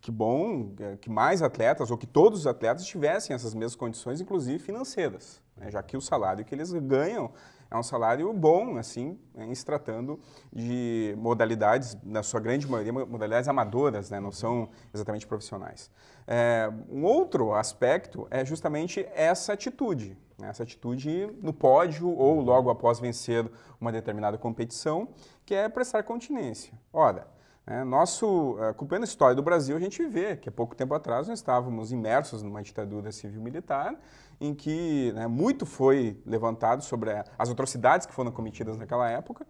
S4: que bom eh, que mais atletas ou que todos os atletas tivessem essas mesmas condições, inclusive financeiras, né? já que o salário que eles ganham é um salário bom, assim, né, em se tratando de modalidades, na sua grande maioria, modalidades amadoras, né? não são exatamente profissionais. É, um outro aspecto é justamente essa atitude, né, essa atitude no pódio ou uhum. logo após vencer uma determinada competição, que é prestar continência. Ora, é, né, nosso, eh, acompanhando a história do Brasil, a gente vê que há pouco tempo atrás nós estávamos imersos numa ditadura civil-militar em que né, muito foi levantado sobre as atrocidades que foram cometidas naquela época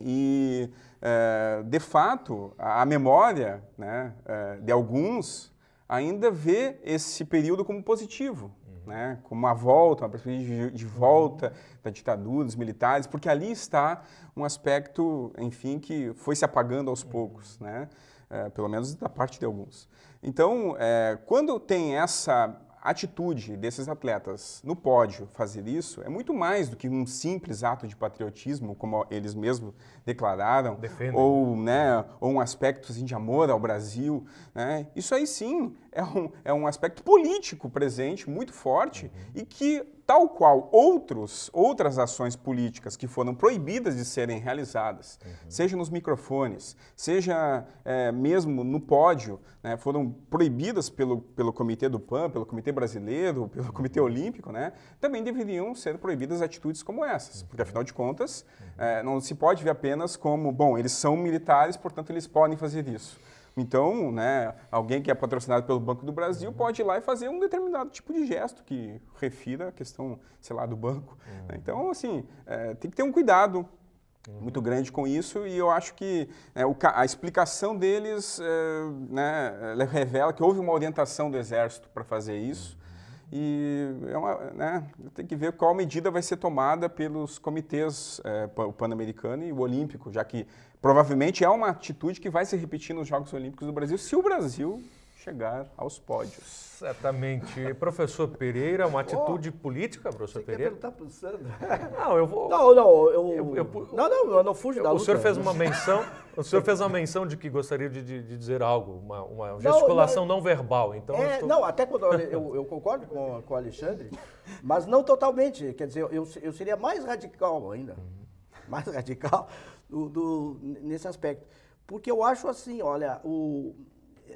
S4: e, é, de fato, a, a memória né, é, de alguns ainda vê esse período como positivo né? como a volta, uma perspectiva de, de uhum. volta uhum. da ditadura, dos militares, porque ali está um aspecto, enfim, que foi se apagando aos uhum. poucos, né? É, pelo menos da parte de alguns. Então, é, quando tem essa atitude desses atletas no pódio fazer isso é muito mais do que um simples ato de patriotismo, como eles mesmos declararam, Defendem. ou, né, ou um aspecto assim, de amor ao Brasil. Né? Isso aí sim é um, é um aspecto político presente, muito forte, uhum. e que, tal qual outros, outras ações políticas que foram proibidas de serem realizadas, uhum. seja nos microfones, seja é, mesmo no pódio, né, foram proibidas pelo, pelo Comitê do PAN, pelo Comitê Brasileiro, pelo Comitê uhum. Olímpico, né, também deveriam ser proibidas atitudes como essas, porque, afinal de contas, é, não se pode ver apenas como, bom, eles são militares, portanto, eles podem fazer isso. Então, né, alguém que é patrocinado pelo Banco do Brasil uhum. pode ir lá e fazer um determinado tipo de gesto que refira a questão, sei lá, do banco. Né. Uhum. Então, assim, é, tem que ter um cuidado uhum. muito grande com isso e eu acho que é, o, a explicação deles é, né, revela que houve uma orientação do Exército para fazer isso uhum. e é uma, né, tem que ver qual medida vai ser tomada pelos comitês, é, o pan-americano e o olímpico, já que Provavelmente é uma atitude que vai se repetir nos Jogos Olímpicos do Brasil, se o Brasil chegar aos pódios.
S1: Certamente. professor Pereira, uma atitude oh, política, professor Pereira?
S2: Quer perguntar Sandro? Não, eu vou. Não, não,
S4: eu.
S1: eu, eu
S2: não, não, eu não fujo da O luta. senhor fez uma menção. o senhor fez
S1: uma menção de que gostaria de, de, de dizer algo, uma, uma gesticulação não, não, não, verbal. Então é, estou...
S2: Não, até quando eu, eu, concordo com, com o Alexandre, mas não totalmente. Quer dizer, eu, eu seria mais radical ainda. Uhum. Mais radical do, do, nesse aspecto. Porque eu acho assim, olha, o,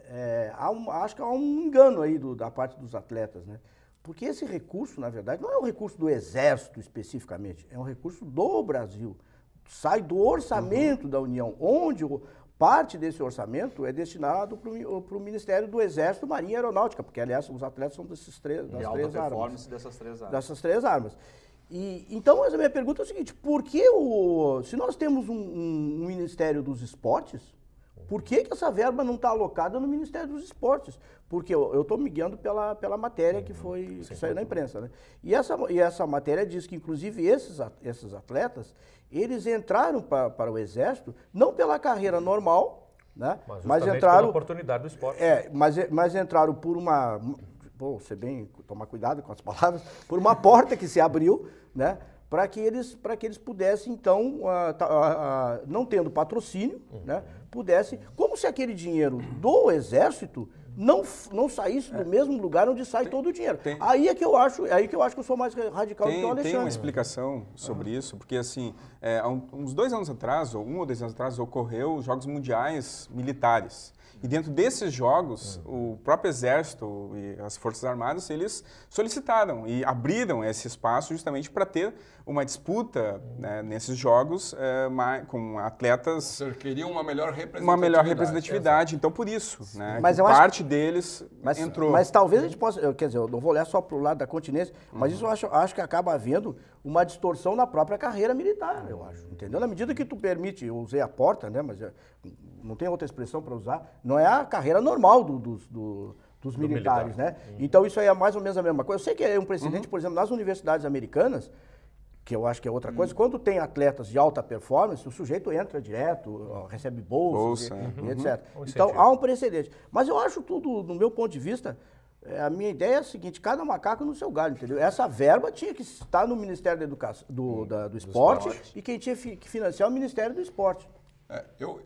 S2: é, um, acho que há um engano aí do, da parte dos atletas, né? Porque esse recurso, na verdade, não é um recurso do Exército especificamente, é um recurso do Brasil. Sai do orçamento uhum. da União, onde parte desse orçamento é destinado para o Ministério do Exército, Marinha e Aeronáutica, porque, aliás, os atletas são desses três, das três armas.
S5: dessas três armas.
S2: Dessas três armas. E, então, é a minha pergunta é o seguinte: por que o. Se nós temos um, um, um Ministério dos Esportes, por que, que essa verba não está alocada no Ministério dos Esportes? Porque eu estou me guiando pela, pela matéria que uhum. foi que saiu na imprensa. Né? E, essa, e essa matéria diz que, inclusive, esses, esses atletas, eles entraram pra, para o Exército não pela carreira uhum. normal, né? Mas, mas entraram pela oportunidade do esporte. É, mas, mas entraram por uma ou ser bem, tomar cuidado com as palavras, por uma porta que se abriu, né? Para que, eles, que eles pudessem, então, a, a, a, não tendo patrocínio, né, pudesse, como se aquele dinheiro do Exército não, não saísse é. do mesmo lugar onde sai tem, todo o dinheiro. Tem, aí é que eu acho, aí é que eu acho que eu sou mais radical tem, do que o Alexandre. Tem uma
S4: explicação sobre uhum. isso, porque assim, é, há uns dois anos atrás, ou um ou dois anos atrás, ocorreu os Jogos Mundiais Militares. E dentro desses jogos, o próprio exército e as forças armadas, eles solicitaram e abriram esse espaço justamente para ter uma disputa né, nesses jogos é, com atletas. Você queria
S3: uma melhor representatividade. Uma melhor representatividade,
S4: então
S2: por isso,
S6: né? Mas parte
S2: que... deles mas, entrou. Mas talvez a gente possa, eu, quer dizer, eu não vou olhar só para o lado da continência, mas uhum. isso eu acho, acho que acaba havendo uma distorção na própria carreira militar, eu acho, entendeu? Na medida que tu permite, eu usei a porta, né? Mas é, não tem outra expressão para usar, não é a carreira normal do, do, do dos militares, militar. né? Uhum. Então isso aí é mais ou menos a mesma coisa. Eu sei que é um precedente, uhum. por exemplo, nas universidades americanas, que eu acho que é outra coisa. Hum. Quando tem atletas de alta performance, o sujeito entra direto, recebe bolsa, bolsa. E, é. uhum. etc. Uhum. Então há um precedente. Mas eu acho tudo, do meu ponto de vista, é, a minha ideia é a seguinte: cada macaco no seu galho, entendeu? Essa verba tinha que estar no Ministério da Educação, do, hum. da, do, esporte, do, esporte, e quem tinha que financiar é o Ministério do Esporte. É, eu,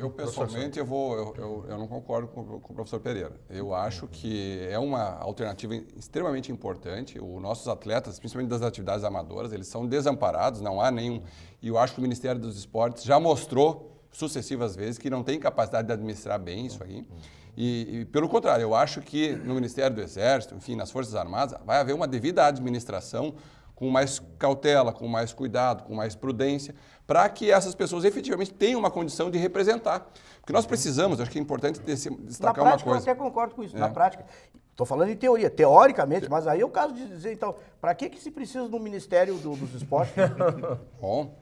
S3: eu, pessoalmente, eu, vou, eu, eu, eu não concordo com, com, o professor Pereira. Eu uhum. acho que é uma alternativa extremamente importante. Os nossos atletas, principalmente das atividades amadoras, eles são desamparados, não há nenhum. E eu acho que o Ministério dos Esportes já mostrou sucessivas vezes que não tem capacidade de administrar bem isso aí. E, e, pelo contrário, eu acho que no Ministério do Exército, enfim, nas Forças Armadas, vai haver uma devida administração com mais cautela, com mais cuidado, com mais prudência, para que essas pessoas efetivamente tenham uma condição de representar. Porque nós uhum. precisamos, acho que é importante destacar prática, uma coisa. Eu até
S2: concordo com isso, é. na prática. Estou falando em teoria, teoricamente, mas aí é o caso de dizer, então, para que, que se precisa do Ministério do, dos Esportes?
S3: Bom,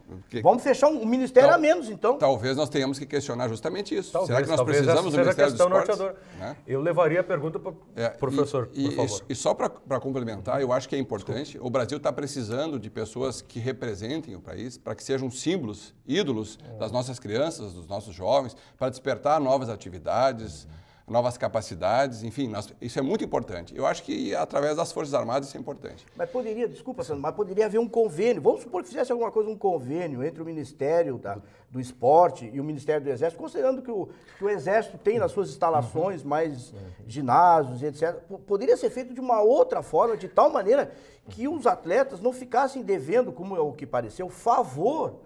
S3: vamos fechar um, um Ministério Tal... a menos, então. Talvez nós tenhamos que questionar justamente isso. Talvez, Será que nós precisamos do Ministério dos Esportes?
S1: Né? Eu levaria a pergunta para o
S3: é, professor, e, e, por favor. E, e só para complementar, eu acho que é importante, Desculpa. o Brasil está precisando de pessoas que representem o país, para que sejam símbolos, ídolos é. das nossas crianças, dos nossos jovens, para despertar novas atividades novas capacidades, enfim, nós, isso é muito importante. Eu acho que através das Forças Armadas isso é importante.
S2: Mas poderia, desculpa, Sandro, mas poderia haver um convênio. Vamos supor que fizesse alguma coisa, um convênio entre o Ministério da, do Esporte e o Ministério do Exército, considerando que o, que o Exército tem nas suas instalações mais ginásios, etc. Poderia ser feito de uma outra forma, de tal maneira que os atletas não ficassem devendo, como é o que pareceu, favor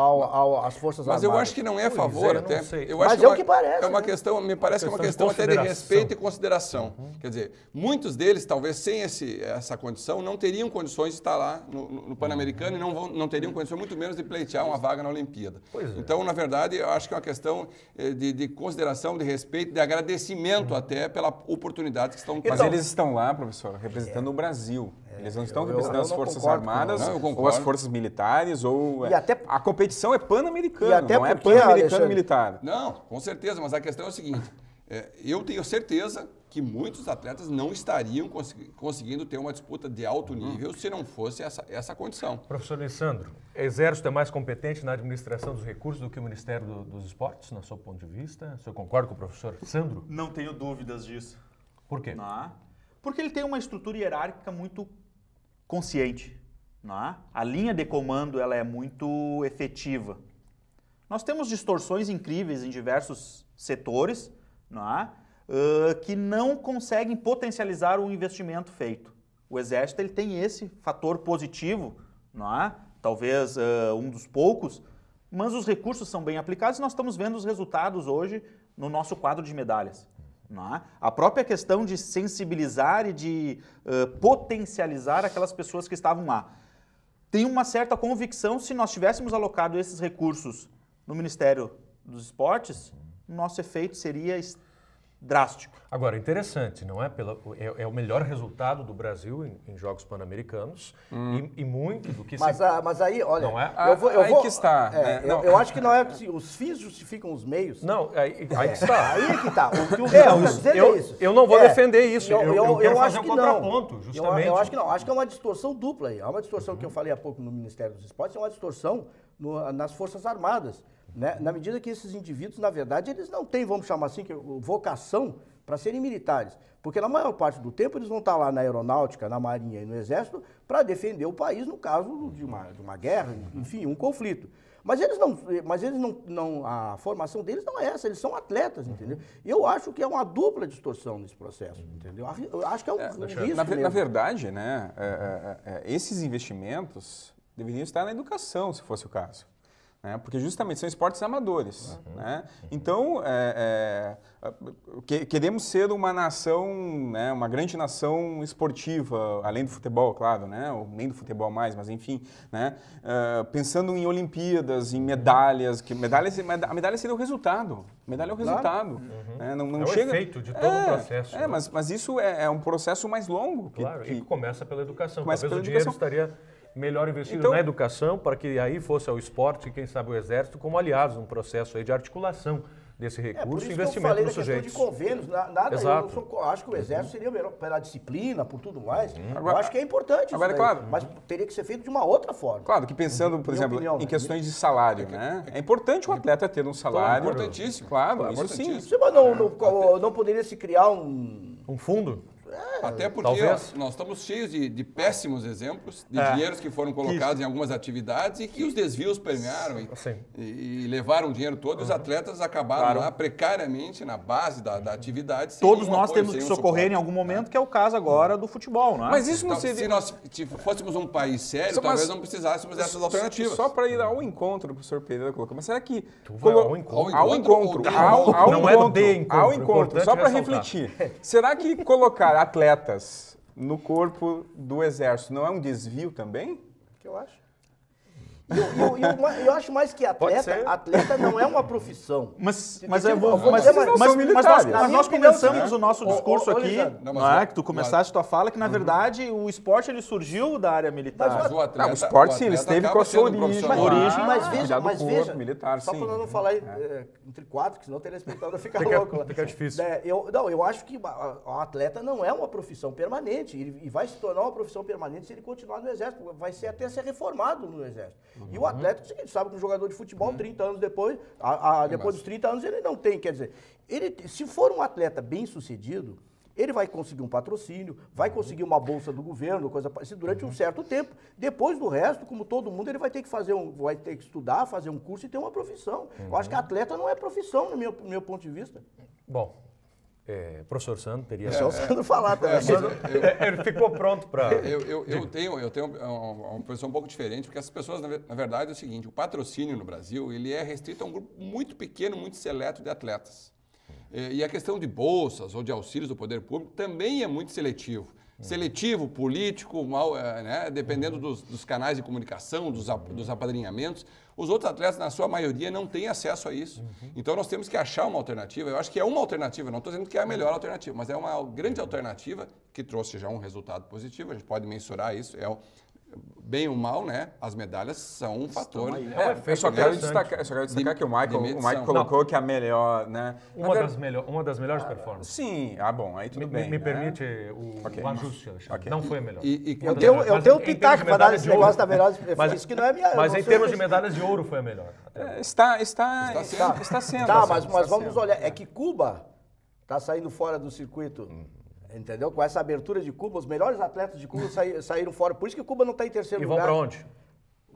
S2: ao, ao, às Forças Mas Armadas. Mas eu acho que não é a é, favor, até.
S6: Eu Mas que é, é o que parece. É
S3: uma né? questão, me parece que é uma questão até de respeito e consideração. Uhum. Quer dizer, muitos deles, talvez sem esse, essa condição, não teriam condições de estar lá no, no Pan-Americano uhum. e não, vão, não teriam condições, muito menos, de pleitear uma vaga na Olimpíada. Pois é. Então, na verdade, eu acho que é uma questão eh, de, de consideração, de respeito, de agradecimento uhum. até pela oportunidade que estão Mas então, eles
S4: estão lá, professor, representando é. o Brasil. É, Eles não estão representando as Forças concordo, Armadas, não, ou as Forças Militares, ou. E é, até,
S3: a competição
S4: é pan-americana, não é pan-americano militar.
S3: Não, com certeza, mas a questão é o seguinte: é, eu tenho certeza que muitos atletas não estariam cons conseguindo ter uma disputa de alto uhum. nível se não fosse essa, essa condição.
S1: Professor Alessandro, o Exército é mais competente na administração dos recursos do que o Ministério do, dos Esportes, no seu ponto de vista? O senhor concorda
S5: com o professor Sandro? Não tenho dúvidas disso. Por quê? Não. Ah, porque ele tem uma estrutura hierárquica muito consciente. Não é? A linha de comando ela é muito efetiva. Nós temos distorções incríveis em diversos setores não é? Uh, que não conseguem potencializar o investimento feito. O Exército ele tem esse fator positivo, não é? talvez uh, um dos poucos, mas os recursos são bem aplicados e nós estamos vendo os resultados hoje no nosso quadro de medalhas. É? A própria questão de sensibilizar e de uh, potencializar aquelas pessoas que estavam lá. Tem uma certa convicção, se nós tivéssemos alocado esses recursos no Ministério dos Esportes, nosso efeito seria extremamente drástico.
S1: Agora, interessante, não é? Pela, é, é o melhor resultado do Brasil em, em Jogos Pan-Americanos hum. e, e, muito do que... Mas, se... a, mas aí, olha, não é? eu vou, eu aí vou, que está. É, né? eu, eu, acho que não
S2: é... Os fins justificam os meios. Não, aí,
S5: aí que
S1: está. É, aí
S2: é que está. O que o é, eu, é isso. Eu não vou é, defender isso. Eu, eu, eu quero fazer um contraponto, justamente. Eu, acho que não. Acho que é uma distorção dupla aí. É uma distorção uhum. que eu falei há pouco no Ministério dos Esportes, é uma distorção no, nas Forças Armadas né? na medida que esses indivíduos, na verdade, eles não têm, vamos chamar assim, vocação para serem militares. Porque na maior parte do tempo eles vão estar tá lá na aeronáutica, na marinha e no exército para defender o país no caso de uma, de uma guerra, enfim, um conflito. Mas eles não, mas eles não, não, a formação deles não é essa, eles são atletas, entendeu? E eu acho que é uma dupla distorção nesse processo, entendeu? Eu acho que é um, é, um risco. Na, na,
S4: verdade, né, é é, é, é, esses investimentos deveriam estar na educação, se fosse o caso né? porque justamente são esportes amadores. Uhum. Né? Então, é, é, é, que, queremos ser uma nação, né, uma grande nação esportiva, além do futebol, claro, né? ou nem do futebol mais, mas enfim, né? Uh, pensando em Olimpíadas, em medalhas, que medalhas, a medalha seria o resultado. medalha é o resultado. Uhum. Né? Não, não é chega... efeito de todo é, o processo. É, né? mas, mas isso é, é um processo mais longo. Que, claro, que... e começa pela educação. Começa Talvez pela o dinheiro educação. estaria melhor investido então, na
S1: educação para que aí fosse ao esporte e quem sabe o exército como aliados, um processo aí de articulação desse é, recurso é, e investimento que eu falei sujeito. de convênios, nada, Exato. eu
S2: acho que o uhum. Exército seria melhor pela disciplina, por tudo mais. Uhum. Agora, eu acho que é importante agora, é daí, claro. mas teria que ser feito de uma outra forma.
S4: Claro, que pensando, por Minha exemplo, opinião, em né? questões de salário, é né? É importante o atleta ter um salário. Claro, importantíssimo. Claro, claro isso importantíssimo. sim.
S2: Mas não, não, não poderia se criar um... Um fundo?
S3: É, Até porque talvez. nós estamos cheios de, de péssimos exemplos de é. dinheiros que foram colocados Isso. em algumas atividades e que os desvios permearam e, assim. e, levaram o dinheiro todo uhum. e os uhum. atletas acabaram claro. lá precariamente na base da, da atividade. Todos nós temos que socorrer suporte. em algum
S5: momento, que é o caso agora do futebol, não é? Mas isso não então, seria... Se
S3: nós fôssemos um país sério, talvez não precisássemos dessas alternativas. Só para
S4: ir ao encontro do professor Pereira colocou, mas será que... Colo... Ao encontro. Ao encontro. Ao, ao, não é de encontro. Ao encontro. Só é para refletir. Será que colocar atletas no corpo do Exército não é um desvio também?
S2: Que eu acho. Eu, eu, eu, eu, acho mais que atleta, atleta não é
S5: uma profissão. Mas, mas, que, tipo, vou, mas, dizer, mas, mas, mas, nós, mas nós começamos né? o nosso discurso o, o, aqui, não, não é? Que tu começaste tua fala, que na uhum. verdade o esporte ele surgiu da área militar. Mas o, atleta, não, o esporte sim, ele esteve com a sua origem. Mas, origem ah, mas veja, mas veja militar, só para
S2: não falar é, eh, entre quatro, que senão o telespectador fica, fica louco. Fica né, difícil. eu, não, eu acho que o atleta não é uma profissão permanente. E vai se tornar uma profissão permanente se ele continuar no exército. Vai ser até ser reformado no exército. Uhum. E o uhum. Atlético, a é gente sabe que um jogador de futebol, uhum. 30 anos depois, a, a, depois dos 30 anos, ele não tem. Quer dizer, ele, se for um atleta bem sucedido, ele vai conseguir um patrocínio, vai uhum. conseguir uma bolsa do governo, coisa parecida, durante uhum. um certo tempo. Depois do resto, como todo mundo, ele vai ter que fazer um, vai ter que estudar, fazer um curso e ter uma profissão. Uhum. Eu acho que uhum. atleta não é profissão, no meu, meu ponto de vista.
S1: Bom, é, professor Sandro teria. É, o Sandro falar também. É, eu, ele ficou pronto para. Eu, eu, eu,
S3: tenho, eu tenho uma posição um pouco diferente, porque as pessoas, na verdade, é o seguinte: o patrocínio no Brasil ele é restrito a um grupo muito pequeno, muito seleto de atletas. E a questão de bolsas ou de auxílios do poder público também é muito seletivo. Seletivo, político, mal, é, né? dependendo dos, dos, canais de comunicação, dos, dos apadrinhamentos. Os outros atletas, na sua maioria, não têm acesso a isso. Uhum. Então nós temos que achar uma alternativa. Eu acho que é uma alternativa, não estou dizendo que é a melhor alternativa, mas é uma grande alternativa que trouxe já um resultado positivo. A gente pode mensurar isso. É bem ou mal, né? As medalhas são um fator. Né? É, é, eu, só quero destacar, só quero destacar de, que o Michael, o Michael colocou
S4: não. que é a melhor, né? Uma, Até, das, melhores uma das melhores ah, performances. Sim, ah, bom, aí tudo me, bem. Me né? permite o, okay. o ajuste, okay. Não
S2: foi a melhor. E, e, eu, tenho eu tenho o pitaco para dar esse negócio da melhor. Mas, isso que não é minha. Mas em termos de medalhas de ouro foi
S4: a melhor. É, está, está, está, está, sendo. Tá, mas, mas vamos
S2: olhar. É que Cuba está saindo fora do circuito hum. Entendeu? Com essa abertura de Cuba, os melhores atletas de Cuba saíram fora. Por isso que Cuba não está em terceiro lugar. E vão para onde?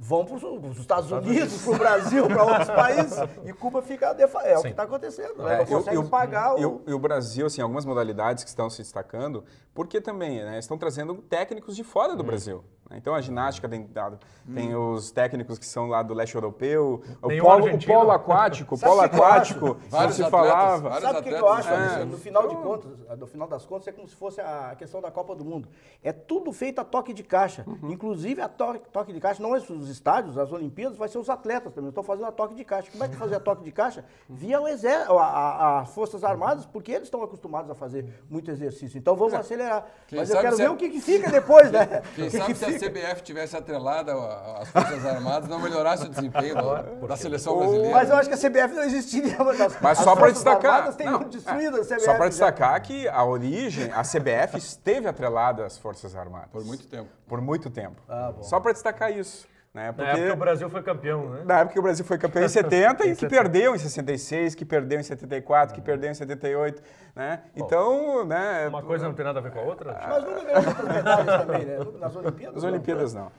S2: Vão para os Estados, Estados Unidos, para o Brasil, para outros países. E Cuba fica. Defa... É Sim. o que está acontecendo. né? É, eu, pagar. Eu,
S4: E o Brasil, assim, algumas modalidades que estão se destacando, porque também né, estão trazendo técnicos de fora do hum. Brasil. Né? Então a ginástica tem dado. Tem hum. os técnicos que são lá do leste europeu. o polo, o polo aquático, o polo aquático, não se falava. Sabe o que, eu acho? É. No
S2: final de contas, no final das contas, é como se fosse a questão da Copa do Mundo. É tudo feito a toque de caixa. Uhum. Inclusive a toque, toque de caixa, não é os estádios, as Olimpíadas, vai ser os atletas também. Estão fazendo a toque de caixa. Como é que fazer a toque de caixa? Uhum. Via o exército, as Forças Armadas, porque eles estão acostumados a fazer muito exercício. Então vamos é. acelerar. Quem Mas eu quero ver é... o que, que, fica depois, né? Quem o que, que é fica?
S3: CBF tivesse atrelada às Forças Armadas, não melhorasse o desempenho do, da seleção brasileira. Mas eu
S2: acho que a CBF não existiria. Mas só para destacar. Não, destruído a é, CBF só para destacar
S4: que a origem, a CBF esteve atrelada às Forças Armadas. Por muito tempo. Por muito tempo. Ah, só para destacar isso. Né? Porque, na época o Brasil
S1: foi campeão,
S4: né? Na época o Brasil foi campeão em 70 e que perdeu em 66, que perdeu em 74, que perdeu em 78, né? Bom, então, né... Uma coisa não tem nada a ver com a outra? Ah, mas nunca ganhamos outras medalhas também, né? Nas Olimpíadas? Nas Olimpíadas não.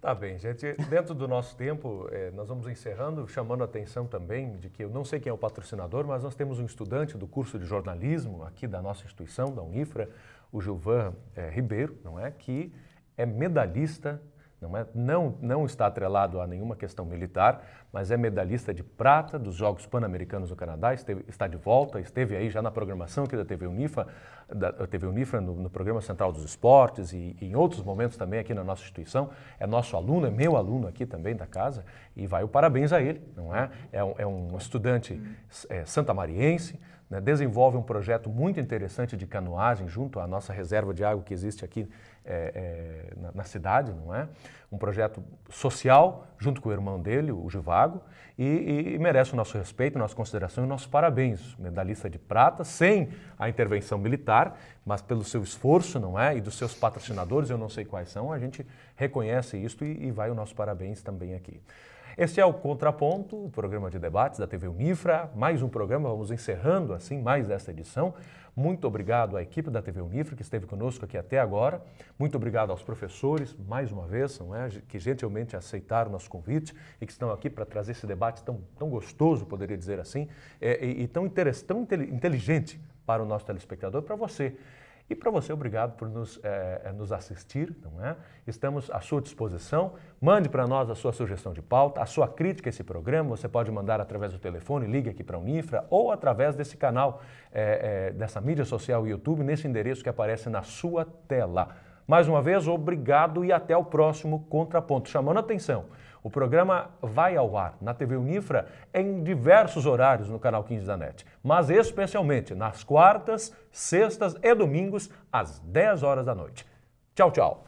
S1: Tá bem, gente. Dentro do nosso tempo, é, nós vamos encerrando, chamando a atenção também de que eu não sei quem é o patrocinador, mas nós temos um estudante do curso de jornalismo aqui da nossa instituição, da Unifra, o Gilvan é, Ribeiro, não é? Que é medalhista não, é, não, não está atrelado a nenhuma questão militar, mas é medalhista de prata dos Jogos Pan-Americanos do Canadá, esteve, está de volta, esteve aí já na programação aqui da TV Unifa, da TV Unifra, no, no Programa Central dos Esportes e, e, em outros momentos também aqui na nossa instituição. É nosso aluno, é meu aluno aqui também da casa e vai o parabéns a ele, não é? É um, é um estudante é, santamariense, né? desenvolve um projeto muito interessante de canoagem junto à nossa reserva de água que existe aqui é, é, na, na, cidade, não é? Um projeto social, junto com o irmão dele, o Givago, e, e, e, merece o nosso respeito, nossa consideração e nossos parabéns. Medalhista de prata, sem a intervenção militar, mas pelo seu esforço, não é? E dos seus patrocinadores, eu não sei quais são, a gente reconhece isto e, e vai o nosso parabéns também aqui. Este é o Contraponto, o programa de debates da TV Unifra. Mais um programa, vamos encerrando assim mais esta edição. Muito obrigado à equipe da TV Unifre que esteve conosco aqui até agora. Muito obrigado aos professores, mais uma vez, não é? que gentilmente aceitaram nosso convite e que estão aqui para trazer esse debate tão, tão gostoso, poderia dizer assim, é, e, e tão, tão inteligente para o nosso telespectador, e para você e para você, obrigado por nos, é, nos assistir, não é? Estamos à sua disposição. Mande para nós a sua sugestão de pauta, a sua crítica a esse programa. Você pode mandar através do telefone, ligue aqui para a Unifra ou através desse canal, é, é, dessa mídia social YouTube, nesse endereço que aparece na sua tela. Mais uma vez, obrigado e até o próximo Contraponto. Chamando a atenção. O programa vai ao ar na TV Unifra em diversos horários no canal 15 da NET, mas especialmente nas quartas, sextas e domingos às 10 horas da noite. Tchau, tchau.